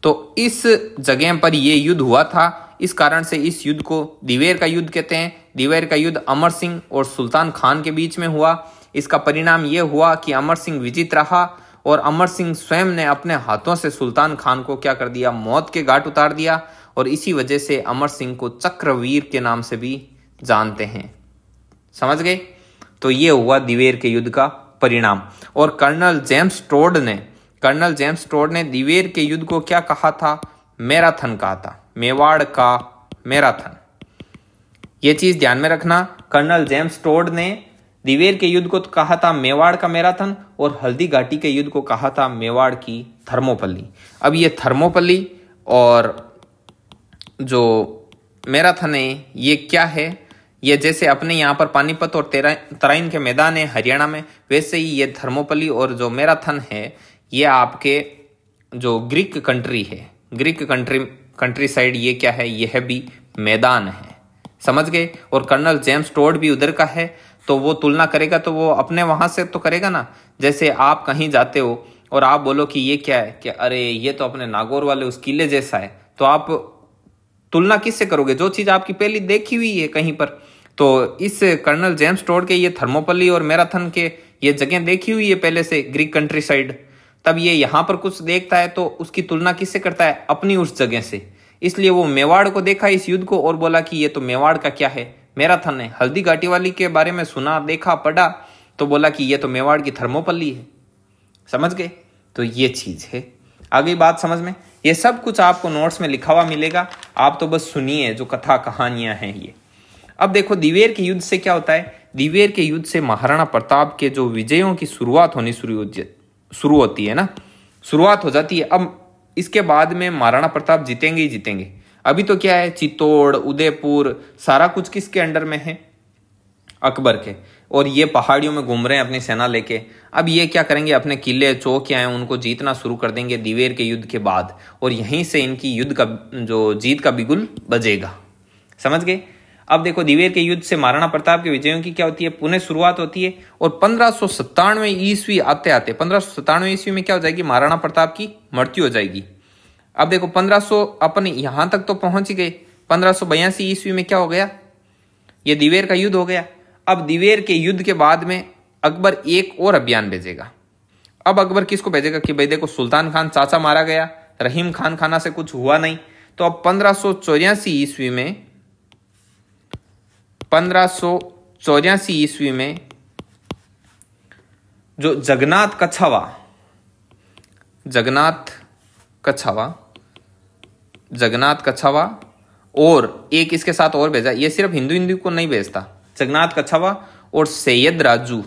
[SPEAKER 1] तो इस जगह पर यह युद्ध हुआ था इस कारण से इस युद्ध को दिवेर का युद्ध कहते हैं दिवैर का युद्ध अमर सिंह और सुल्तान खान के बीच में हुआ इसका परिणाम ये हुआ कि अमर सिंह विजित रहा और अमर सिंह स्वयं ने अपने हाथों से सुल्तान खान को क्या कर दिया मौत के घाट उतार दिया और इसी वजह से अमर सिंह को चक्रवीर के नाम से भी जानते हैं समझ गए तो ये हुआ दिवेर के युद्ध का परिणाम और कर्नल जेम्स टोड ने कर्नल जेम्स टोड ने दिवेर के युद्ध को क्या कहा था मैराथन कहा था मेवाड़ का मैराथन ये चीज ध्यान में रखना कर्नल जेम्स टोड ने दिवेर के युद्ध को कहा था मेवाड़ का मैराथन और हल्दी घाटी के युद्ध को कहा था मेवाड़ की थर्मोपल्ली अब ये थर्मोपल्ली और जो मैराथन है ये क्या है ये जैसे अपने यहाँ पर पानीपत और तराइन के मैदान है हरियाणा में वैसे ही ये थर्मोपली और जो मैराथन है ये आपके जो ग्रीक कंट्री है ग्रीक कंट्री कंट्री साइड ये क्या है यह भी मैदान है समझ गए और कर्नल जेम्स टोड भी उधर का है तो वो तुलना करेगा तो वो अपने वहाँ से तो करेगा ना जैसे आप कहीं जाते हो और आप बोलो कि ये क्या है कि अरे ये तो अपने नागौर वाले उस किले जैसा है तो आप तुलना किससे करोगे जो चीज़ आपकी पहली देखी हुई है कहीं पर तो इस कर्नल जेम्स टोड के ये थर्मोपली और मैराथन के ये जगह देखी हुई है पहले से ग्रीक कंट्री साइड तब ये यहाँ पर कुछ देखता है तो उसकी तुलना किससे करता है अपनी उस जगह से इसलिए वो मेवाड़ को देखा इस युद्ध को और बोला कि ये तो मेवाड़ का क्या है मैराथन है हल्दी घाटी वाली के बारे में सुना देखा पढ़ा तो बोला कि ये तो मेवाड़ की थर्मोपल्ली है समझ गए तो ये चीज़ है आगे बात समझ में ये सब कुछ आपको नोट्स में लिखा हुआ मिलेगा आप तो बस सुनिए जो कथा कहानियां हैं ये अब देखो दिवेर के युद्ध से क्या होता है दिवेर के युद्ध से महाराणा प्रताप के जो विजयों की शुरुआत होनी शुरू शुरू होती है ना शुरुआत हो जाती है अब इसके बाद में महाराणा प्रताप जीतेंगे ही जीतेंगे अभी तो क्या है चित्तौड़ उदयपुर सारा कुछ किसके अंडर में है अकबर के और ये पहाड़ियों में घूम रहे हैं अपनी सेना लेके अब ये क्या करेंगे अपने किले चौक है उनको जीतना शुरू कर देंगे दिवेर के युद्ध के बाद और यहीं से इनकी युद्ध का जो जीत का बिगुल बजेगा समझ गए अब देखो दिवेर के युद्ध से महाराणा प्रताप के विजयों की क्या होती है पुनः शुरुआत होती है और पंद्रह सो सत्तानवे ईस्वी आते आते पंद्रह सो सत्तानवे ईस्वी में क्या हो जाएगी महाराणा प्रताप की मृत्यु हो जाएगी अब देखो पंद्रह सो अपन यहां तक तो पहुंच गए पंद्रह सो बयासी ईस्वी में क्या हो गया ये दिवेर का युद्ध हो गया अब दिवेर के युद्ध के बाद में अकबर एक और अभियान भेजेगा अब अकबर किसको भेजेगा कि भाई देखो सुल्तान खान चाचा मारा गया रहीम खान खाना से कुछ हुआ नहीं तो अब पंद्रह ईस्वी में पंद्रह चौरासी ईस्वी में जो जगन्नाथ कछावा जगन्नाथ कछावा जगन्नाथ कछावा और एक इसके साथ और भेजा ये सिर्फ हिंदू हिंदू को नहीं भेजता जगन्नाथ कछावा और सैयद राजू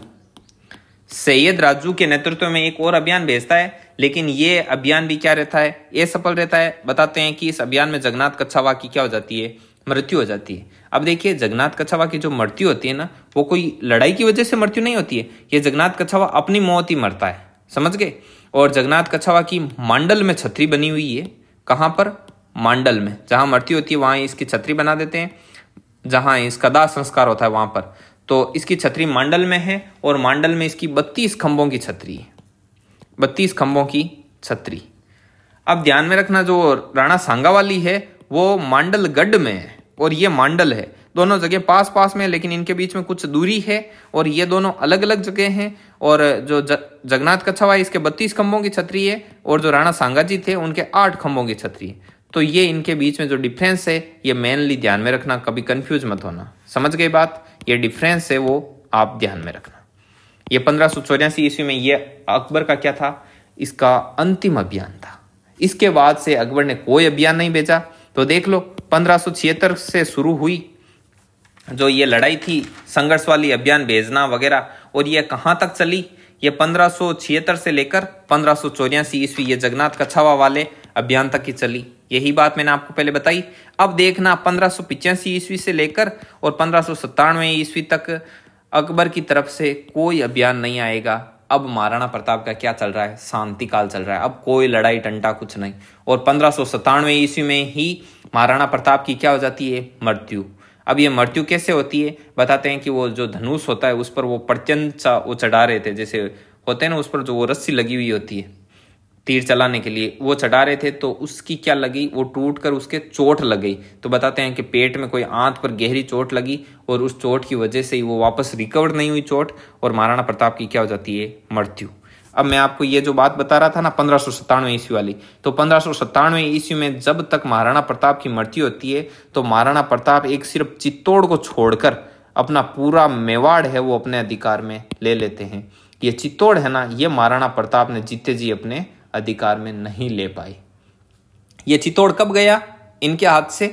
[SPEAKER 1] सैयद राजू के नेतृत्व में एक और अभियान भेजता है लेकिन ये अभियान भी क्या रहता है ये सफल रहता है बताते हैं कि इस अभियान में जगन्नाथ कछावा की क्या हो जाती है मृत्यु हो जाती है अब देखिए जगन्नाथ कछावा की जो मृत्यु होती है ना वो कोई लड़ाई की वजह से मृत्यु नहीं होती है ये जगन्नाथ कछावा अपनी मौत ही मरता है समझ गए और जगन्नाथ कछावा की मांडल में छतरी बनी हुई है कहाँ पर मांडल में जहाँ मृत्यु होती है वहाँ इसकी छतरी बना देते हैं जहाँ इसका दाह संस्कार होता है वहाँ पर तो इसकी छतरी मांडल में है और मांडल में इसकी बत्तीस खंभों की छतरी है बत्तीस खंभों की छतरी अब ध्यान में रखना जो राणा सांगा वाली है वो मांडलगढ़ में है और ये मांडल है दोनों जगह पास पास में लेकिन इनके बीच में कुछ दूरी है और ये दोनों अलग अलग जगह हैं और जो जगन्नाथ कच्छवा इसके बत्तीस खंभों की छतरी है और जो राणा सांगाजी थे उनके आठ खंभों की छतरी है तो ये इनके बीच में जो डिफरेंस है ये मेनली ध्यान में रखना कभी कंफ्यूज मत होना समझ गई बात ये डिफरेंस है वो आप ध्यान में रखना ये पंद्रह सौ चौरासी ईस्वी में ये अकबर का क्या था इसका अंतिम अभियान था इसके बाद से अकबर ने कोई अभियान नहीं भेजा तो देख लो पंद्रह से शुरू हुई जो ये लड़ाई थी संघर्ष वाली अभियान भेजना वगैरह और ये कहाँ तक चली ये पंद्रह से लेकर पंद्रह ईस्वी ये जगन्नाथ कछावा वाले अभियान तक की चली यही बात मैंने आपको पहले बताई अब देखना पंद्रह ईस्वी से लेकर और पंद्रह ईस्वी तक अकबर की तरफ से कोई अभियान नहीं आएगा अब महाराणा प्रताप का क्या चल रहा है शांति काल चल रहा है अब कोई लड़ाई टंटा कुछ नहीं और पंद्रह सौ ईस्वी में ही महाराणा प्रताप की क्या हो जाती है मृत्यु अब ये मृत्यु कैसे होती है बताते हैं कि वो जो धनुष होता है उस पर वो सा वो चढ़ा रहे थे जैसे होते हैं ना उस पर जो वो रस्सी लगी हुई होती है तीर चलाने के लिए वो चढ़ा रहे थे तो उसकी क्या लगी वो टूट कर उसके चोट लग गई तो बताते हैं कि पेट में कोई आंत पर गहरी चोट लगी और उस चोट की वजह से ही वो वापस रिकवर नहीं हुई चोट और महाराणा प्रताप की क्या हो जाती है मृत्यु अब मैं आपको ये जो बात बता रहा था ना पंद्रह सौ ईस्वी वाली तो पंद्रह सौ ईस्वी में जब तक महाराणा प्रताप की मृत्यु होती है तो महाराणा प्रताप एक सिर्फ चित्तौड़ को छोड़कर अपना पूरा मेवाड़ है वो अपने अधिकार में ले लेते हैं ये चित्तौड़ है ना ये महाराणा प्रताप ने जीते जी अपने अधिकार में नहीं ले पाई ये चित्तौड़ कब गया इनके हाथ से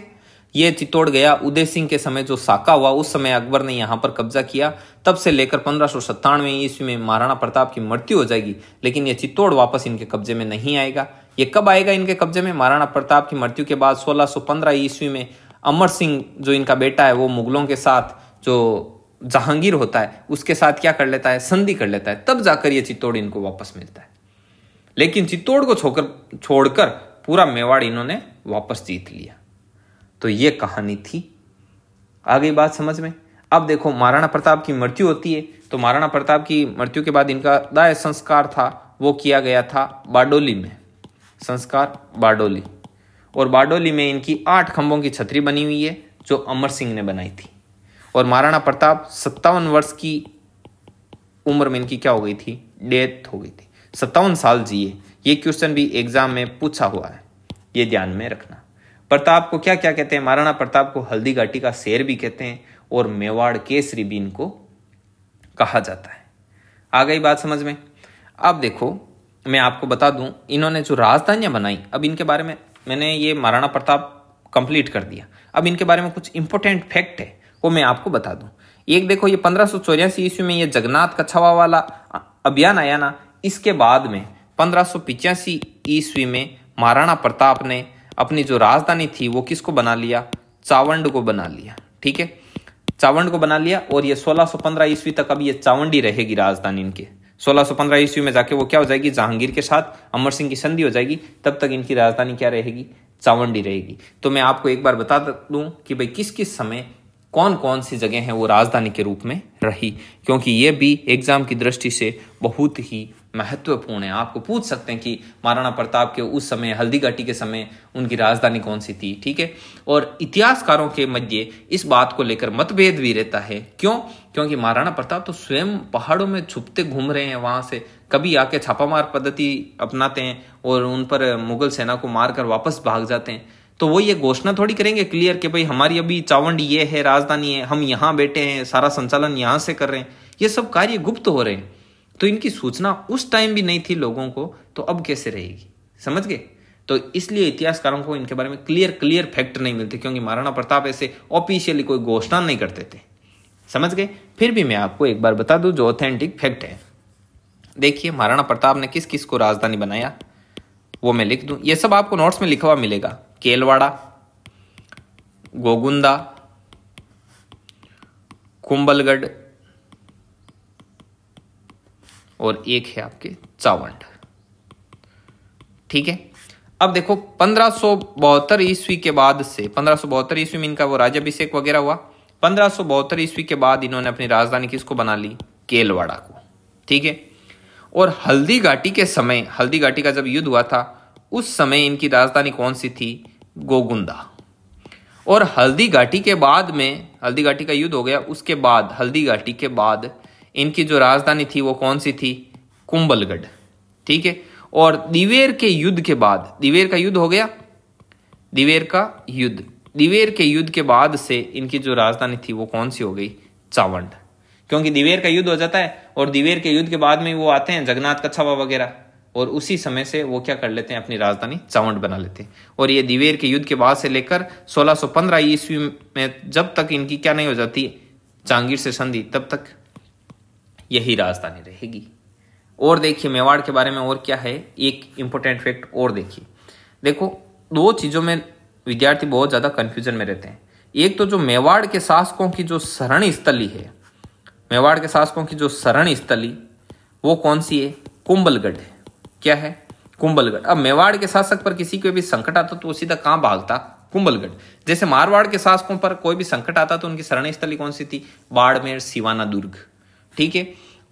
[SPEAKER 1] ये चित्तौड़ गया उदय सिंह के समय जो साका हुआ उस समय अकबर ने यहाँ पर कब्जा किया तब से लेकर पंद्रह सौ सत्तानवे ईस्वी में महाराणा प्रताप की मृत्यु हो जाएगी लेकिन ये चित्तौड़ वापस इनके कब्जे में नहीं आएगा ये कब आएगा इनके कब्जे में महाराणा प्रताप की मृत्यु के बाद सोलह पंद्रह ईस्वी में अमर सिंह जो इनका बेटा है वो मुगलों के साथ जो जहांगीर होता है उसके साथ क्या कर लेता है संधि कर लेता है तब जाकर यह चित्तौड़ इनको वापस मिलता है लेकिन चित्तौड़ को छोकर छोड़कर पूरा मेवाड़ इन्होंने वापस जीत लिया तो ये कहानी थी आ गई बात समझ में अब देखो महाराणा प्रताप की मृत्यु होती है तो महाराणा प्रताप की मृत्यु के बाद इनका दाय संस्कार था वो किया गया था बाडोली में संस्कार बाडोली और बाडोली में इनकी आठ खंभों की छतरी बनी हुई है जो अमर सिंह ने बनाई थी और महाराणा प्रताप सत्तावन वर्ष की उम्र में इनकी क्या हो गई थी डेथ हो गई थी सत्तावन साल जिए ये क्वेश्चन भी एग्जाम में पूछा हुआ है ये ध्यान में रखना प्रताप को क्या क्या कहते हैं महाराणा प्रताप को हल्दी घाटी का शेर भी कहते हैं और मेवाड़ केसरी भी इनको कहा जाता है आ गई बात समझ में अब देखो मैं आपको बता दूं इन्होंने जो राजधानियां बनाई अब इनके बारे में मैंने ये महाराणा प्रताप कंप्लीट कर दिया अब इनके बारे में कुछ इंपॉर्टेंट फैक्ट है वो मैं आपको बता दूं एक देखो ये पंद्रह सौ चौरासी ईस्वी में ये जगन्नाथ कछवा वाला अभियान आया ना इसके बाद में पंद्रह सौ पिचासी ईस्वी में महाराणा प्रताप ने अपनी जो राजधानी थी वो किसको बना लिया चावंड को बना लिया ठीक है चावंड को बना लिया और ये 1615 ईस्वी तक अब ये चावंडी रहेगी राजधानी इनके 1615 ईस्वी में जाके वो क्या हो जाएगी जहांगीर के साथ अमर सिंह की संधि हो जाएगी तब तक इनकी राजधानी क्या रहेगी चावंडी रहेगी तो मैं आपको एक बार बता दूं कि भाई किस किस समय कौन कौन सी जगह हैं वो राजधानी के रूप में रही क्योंकि ये भी एग्जाम की दृष्टि से बहुत ही महत्वपूर्ण है आपको पूछ सकते हैं कि महाराणा प्रताप के उस समय हल्दी घाटी के समय उनकी राजधानी कौन सी थी ठीक है और इतिहासकारों के मध्य इस बात को लेकर मतभेद भी रहता है क्यों क्योंकि महाराणा प्रताप तो स्वयं पहाड़ों में छुपते घूम रहे हैं वहां से कभी आके छापामार पद्धति अपनाते हैं और उन पर मुगल सेना को मारकर वापस भाग जाते हैं तो वो ये घोषणा थोड़ी करेंगे क्लियर कि भाई हमारी अभी चावंड ये है राजधानी है हम यहाँ बैठे हैं सारा संचालन यहाँ से कर रहे हैं ये सब कार्य गुप्त हो रहे हैं तो इनकी सूचना उस टाइम भी नहीं थी लोगों को तो अब कैसे रहेगी समझ गए तो इसलिए इतिहासकारों को इनके बारे में क्लियर क्लियर फैक्ट नहीं मिलते क्योंकि महाराणा प्रताप ऐसे ऑफिशियली कोई घोषणा नहीं करते थे समझ गए फिर भी मैं आपको एक बार बता दूं जो ऑथेंटिक फैक्ट है देखिए महाराणा प्रताप ने किस किस को राजधानी बनाया वो मैं लिख दूं ये सब आपको नोट्स में लिखा हुआ मिलेगा केलवाड़ा गोगुंदा कुंबलगढ़ और एक है आपके चावंड ठीक है अब देखो पंद्रह ईस्वी के बाद से पंद्रह ईस्वी में इनका वो राज्यभिषेक वगैरह हुआ पंद्रह ईस्वी के बाद इन्होंने अपनी राजधानी किसको बना ली केलवाड़ा को ठीक है और हल्दी घाटी के समय हल्दी घाटी का जब युद्ध हुआ था उस समय इनकी राजधानी कौन सी थी गोगुंदा और हल्दी घाटी के बाद में हल्दी घाटी का युद्ध हो गया उसके बाद हल्दी घाटी के बाद इनकी जो राजधानी थी वो कौन सी थी कुंबलगढ़ ठीक है और दिवेर के युद्ध के बाद दिवेर का युद्ध हो गया दिवेर का युद्ध दिवेर के युद्ध के बाद से इनकी जो राजधानी थी वो कौन सी हो गई चावंड क्योंकि दिवेर का युद्ध हो जाता है और दिवेर के युद्ध के बाद में वो आते हैं जगन्नाथ कछावा वगैरह और उसी समय से वो क्या कर लेते हैं अपनी राजधानी चावंड बना लेते हैं और ये दिवेर के युद्ध के बाद से लेकर 1615 ईस्वी में जब तक इनकी क्या नहीं हो जाती जहांगीर से संधि तब तक यही राजधानी रहेगी और देखिए मेवाड़ के बारे में और क्या है एक इंपॉर्टेंट फैक्ट और देखिए देखो दो चीज़ों में विद्यार्थी बहुत ज़्यादा कन्फ्यूजन में रहते हैं एक तो जो मेवाड़ के शासकों की जो शरण स्थली है मेवाड़ के शासकों की जो शरण स्थली वो कौन सी है कुंबलगढ़ है क्या है कुंभलगढ़ अब मेवाड़ के शासक पर किसी को भी संकट आता तो वो सीधा कहाँ भागता कुंभलगढ़ जैसे मारवाड़ के शासकों पर कोई भी संकट आता तो उनकी शरण स्थली कौन सी थी बाड़मेर सिवाना दुर्ग ठीक है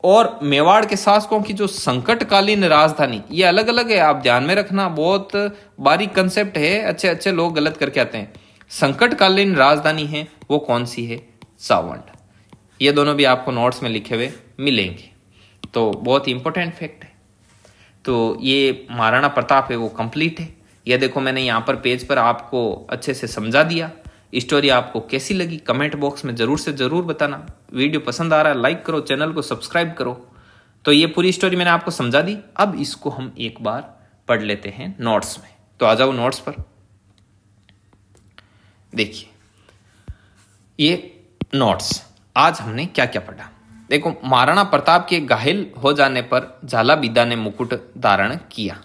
[SPEAKER 1] और मेवाड़ के शासकों की जो संकटकालीन राजधानी ये अलग अलग है आप ध्यान में रखना बहुत बारीक कंसेप्ट है अच्छे अच्छे लोग गलत करके आते हैं संकटकालीन राजधानी है वो कौन सी है सावंड ये दोनों भी आपको नोट्स में लिखे हुए मिलेंगे तो बहुत इंपॉर्टेंट फैक्ट है तो ये महाराणा प्रताप है वो कंप्लीट है यह देखो मैंने यहाँ पर पेज पर आपको अच्छे से समझा दिया स्टोरी आपको कैसी लगी कमेंट बॉक्स में ज़रूर से ज़रूर बताना वीडियो पसंद आ रहा है लाइक करो चैनल को सब्सक्राइब करो तो ये पूरी स्टोरी मैंने आपको समझा दी अब इसको हम एक बार पढ़ लेते हैं नोट्स में तो आ जाओ नोट्स पर देखिए ये नोट्स आज हमने क्या क्या पढ़ा देखो महाराणा प्रताप के घायल हो जाने पर झाला बिदा ने मुकुट धारण किया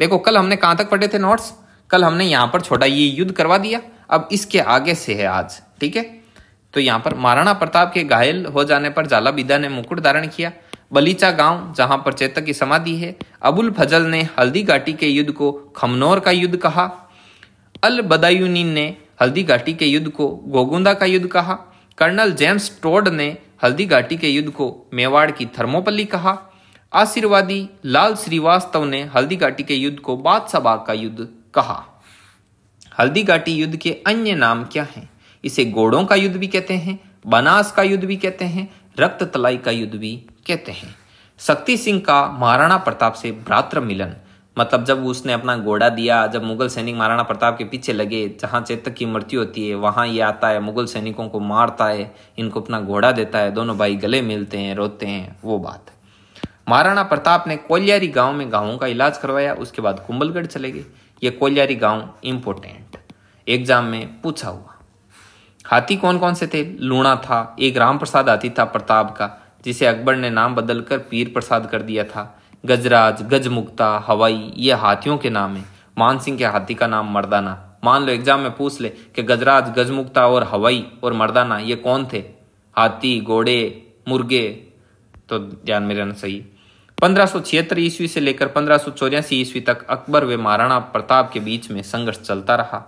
[SPEAKER 1] देखो कल हमने कहां तक पढ़े थे नोट्स कल हमने यहां पर छोटा ये युद्ध करवा दिया अब इसके आगे से है आज ठीक है तो यहां पर महाराणा प्रताप के घायल हो जाने पर झाला बिदा ने मुकुट धारण किया बलीचा गांव जहां पर चेतक की समाधि है अबुल फजल ने हल्दी घाटी के युद्ध को खमनौर का युद्ध कहा अल बदायूनी ने हल्दी घाटी के युद्ध को गोगुंदा का युद्ध कहा कर्नल जेम्स टोड ने हल्दी घाटी के युद्ध को मेवाड़ की थर्मोपल्ली कहा आशीर्वादी लाल श्रीवास्तव ने हल्दी घाटी के युद्ध को बादशाह का युद्ध कहा हल्दी घाटी युद्ध के अन्य नाम क्या हैं इसे घोड़ों का युद्ध भी कहते हैं बनास का युद्ध भी कहते हैं रक्त तलाई का युद्ध भी कहते हैं शक्ति सिंह का महाराणा प्रताप से भ्रातृ मिलन मतलब जब उसने अपना घोड़ा दिया जब मुगल सैनिक महाराणा प्रताप के पीछे लगे जहाँ चेतक की मृत्यु होती है वहाँ ये आता है मुगल सैनिकों को मारता है इनको अपना घोड़ा देता है दोनों भाई गले मिलते हैं रोते हैं वो बात महाराणा प्रताप ने कोल्यारी गांव में गाँवों का इलाज करवाया उसके बाद कुंबलगढ़ चले गए ये कोल्यारी गांव इम्पोर्टेंट एग्जाम में पूछा हुआ हाथी कौन कौन से थे लूणा था एक राम प्रसाद हाथी था प्रताप का जिसे अकबर ने नाम बदलकर पीर प्रसाद कर दिया था गजराज गजमुक्ता हवाई ये हाथियों के नाम है मान सिंह के हाथी का नाम मर्दाना मान लो एग्जाम में पूछ ले कि गजराज गजमुक्ता और हवाई और मर्दाना ये कौन थे हाथी घोड़े मुर्गे तो ध्यान में रहना सही पंद्रह ईस्वी से लेकर पंद्रह ईस्वी तक अकबर व महाराणा प्रताप के बीच में संघर्ष चलता रहा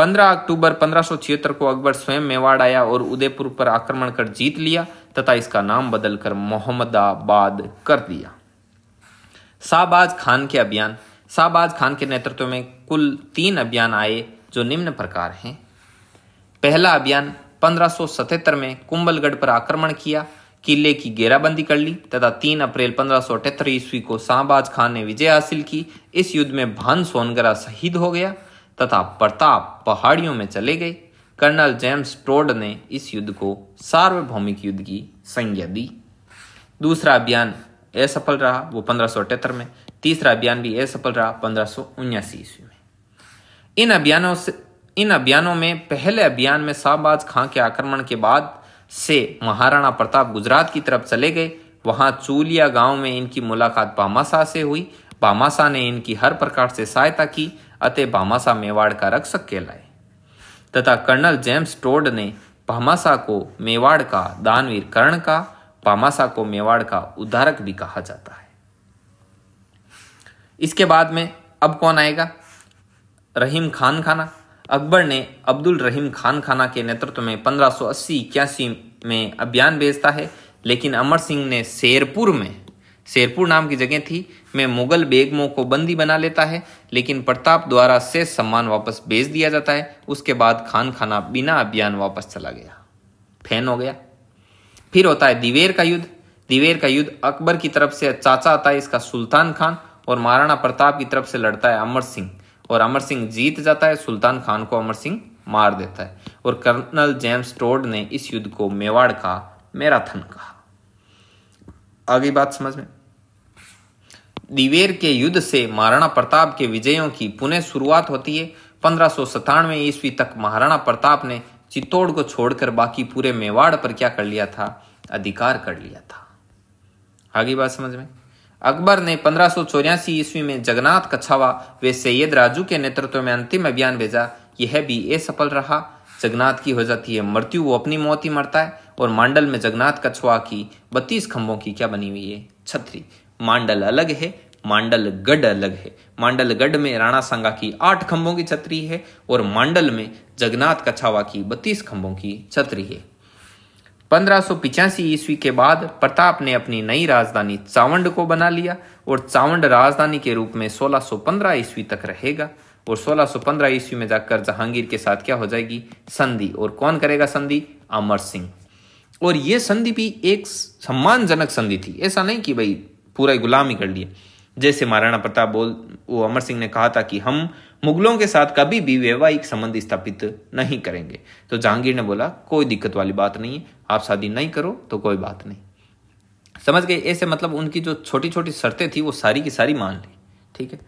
[SPEAKER 1] 15 अक्टूबर पंद्रह को अकबर स्वयं मेवाड़ आया और उदयपुर पर आक्रमण कर जीत लिया तथा इसका नाम बदलकर मोहम्मदाबाद कर दिया शाहबाज खान के अभियान शाहबाज खान के नेतृत्व में कुल तीन अभियान आए जो निम्न प्रकार हैं पहला अभियान 1577 में कुंभलगढ़ पर आक्रमण किया किले की घेराबंदी कर ली तथा 3 अप्रैल पंद्रह ईस्वी को शाहबाज खान ने विजय हासिल की इस युद्ध में भान सोनगरा शहीद हो गया तथा प्रताप पहाड़ियों में चले गए कर्नल जेम्स टोड ने इस युद्ध को सार्वभौमिक युद्ध की संज्ञा दी दूसरा अभियान असफल रहा वो पंद्रह में तीसरा अभियान भी असफल रहा पंद्रह ईस्वी में इन अभियानों से इन अभियानों में पहले अभियान में शाहबाज खां के आक्रमण के बाद से महाराणा प्रताप गुजरात की तरफ चले गए वहां चूलिया गांव में इनकी मुलाकात बामासा से हुई बामासा ने इनकी हर प्रकार से सहायता की अतः बामासा मेवाड़ का रक्षक कहलाए तथा कर्नल जेम्स टोड ने भामाशाह को मेवाड़ का दानवीर कर्ण का पामासा को मेवाड़ का उद्धारक भी कहा जाता है इसके बाद में अब कौन आएगा रहीम खान खाना अकबर ने अब्दुल रहीम खान खाना के नेतृत्व में पंद्रह सौ अस्सी इक्यासी में अभियान भेजता है लेकिन अमर सिंह ने शेरपुर में शेरपुर नाम की जगह थी में मुगल बेगमों को बंदी बना लेता है लेकिन प्रताप द्वारा से सम्मान वापस भेज दिया जाता है उसके बाद खान खाना बिना अभियान वापस चला गया फैन हो गया फिर होता है दिवेर का युद्ध दिवेर का युद्ध अकबर की तरफ से चाचा आता है इसका सुल्तान खान और महाराणा प्रताप की तरफ से लड़ता है अमर सिंह और अमर सिंह जीत जाता है सुल्तान खान को अमर सिंह मार देता है और कर्नल जेम्स टोड ने इस युद्ध को मेवाड़ का मैराथन कहा आगे बात समझ में दिवेर के युद्ध से महाराणा प्रताप के विजयों की पुनः शुरुआत होती है पंद्रह ईस्वी तक महाराणा प्रताप ने चित्तौड़ को छोड़कर बाकी पूरे मेवाड़ पर क्या कर लिया था अधिकार कर लिया था आगे बात समझ में अकबर ने पंद्रह ईस्वी में जगन्नाथ कछावा वे सैयद राजू के नेतृत्व में अंतिम अभियान भेजा यह भी असफल रहा जगन्नाथ की हो जाती है मृत्यु वो अपनी मौत ही मरता है और मांडल में जगन्नाथ कछवा की बत्तीस खंभों की क्या बनी हुई है छतरी मांडल अलग है मांडलगढ़ अलग है मांडलगढ़ में राणा सांगा की आठ खंभों की छतरी है और मांडल में जगन्नाथ कछावा की बत्तीस खंभों की छतरी है पंद्रह ईस्वी के बाद प्रताप ने अपनी नई राजधानी चावंड को बना लिया और चावंड राजधानी के रूप में 1615 ईस्वी तक रहेगा और 1615 ईस्वी में जाकर जहांगीर के साथ क्या हो जाएगी संधि और कौन करेगा संधि अमर सिंह और यह संधि भी एक सम्मानजनक संधि थी ऐसा नहीं कि भाई पूरा गुलामी कर लिया जैसे महाराणा प्रताप बोल वो अमर सिंह ने कहा था कि हम मुगलों के साथ कभी भी वैवाहिक संबंध स्थापित नहीं करेंगे तो जहांगीर ने बोला कोई दिक्कत वाली बात नहीं है आप शादी नहीं करो तो कोई बात नहीं समझ गए ऐसे मतलब उनकी जो छोटी छोटी शर्तें थी वो सारी की सारी मान ली ठीक है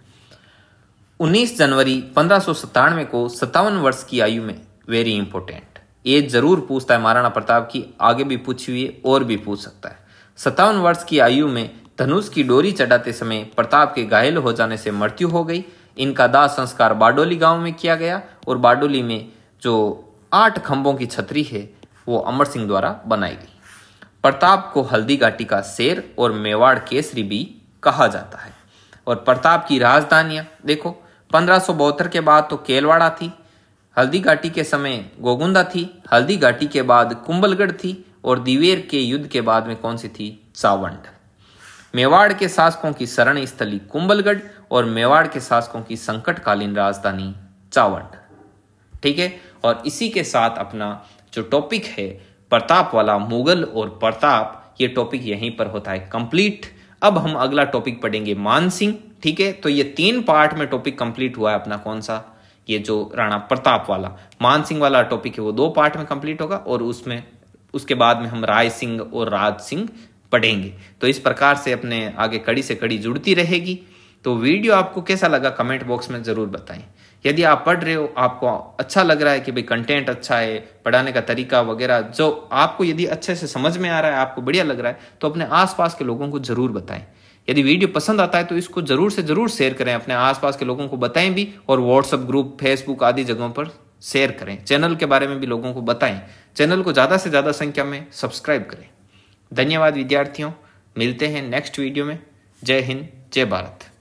[SPEAKER 1] 19 जनवरी पंद्रह को सत्तावन वर्ष की आयु में वेरी इंपॉर्टेंट ये जरूर पूछता है महाराणा प्रताप की आगे भी पूछी हुई और भी पूछ सकता है सत्तावन वर्ष की आयु में धनुष की डोरी चढ़ाते समय प्रताप के घायल हो जाने से मृत्यु हो गई इनका दाह संस्कार बाडोली गांव में किया गया और बाडोली में जो आठ खंभों की छतरी है वो अमर सिंह द्वारा बनाई गई प्रताप को हल्दी घाटी का शेर और मेवाड़ केसरी भी कहा जाता है और प्रताप की राजधानियां देखो पंद्रह के बाद तो केलवाड़ा थी हल्दी घाटी के समय गोगुंदा थी हल्दी घाटी के बाद कुंबलगढ़ थी और दिवेर के युद्ध के बाद में कौन सी थी चावंड मेवाड़ के शासकों की शरण स्थली कुंबलगढ़ और मेवाड़ के शासकों की संकटकालीन राजधानी चावंड ठीक है और इसी के साथ अपना जो टॉपिक है प्रताप वाला मुगल और प्रताप ये टॉपिक यहीं पर होता है कंप्लीट अब हम अगला टॉपिक पढ़ेंगे मानसिंह ठीक है तो ये तीन पार्ट में टॉपिक कंप्लीट हुआ है अपना कौन सा ये जो राणा प्रताप वाला मानसिंह वाला टॉपिक है वो दो पार्ट में कंप्लीट होगा और उसमें उसके बाद में हम राय सिंह और राज सिंह पढ़ेंगे तो इस प्रकार से अपने आगे कड़ी से कड़ी जुड़ती रहेगी तो वीडियो आपको कैसा लगा कमेंट बॉक्स में ज़रूर बताएं यदि आप पढ़ रहे हो आपको अच्छा लग रहा है कि भाई कंटेंट अच्छा है पढ़ाने का तरीका वगैरह जो आपको यदि अच्छे से समझ में आ रहा है आपको बढ़िया लग रहा है तो अपने आसपास के लोगों को ज़रूर बताएं यदि वीडियो पसंद आता है तो इसको ज़रूर से ज़रूर शेयर करें अपने आसपास के लोगों को बताएं भी और व्हाट्सअप ग्रुप फेसबुक आदि जगहों पर शेयर करें चैनल के बारे में भी लोगों को बताएं चैनल को ज़्यादा से ज़्यादा संख्या में सब्सक्राइब करें धन्यवाद विद्यार्थियों मिलते हैं नेक्स्ट वीडियो में जय हिंद जय भारत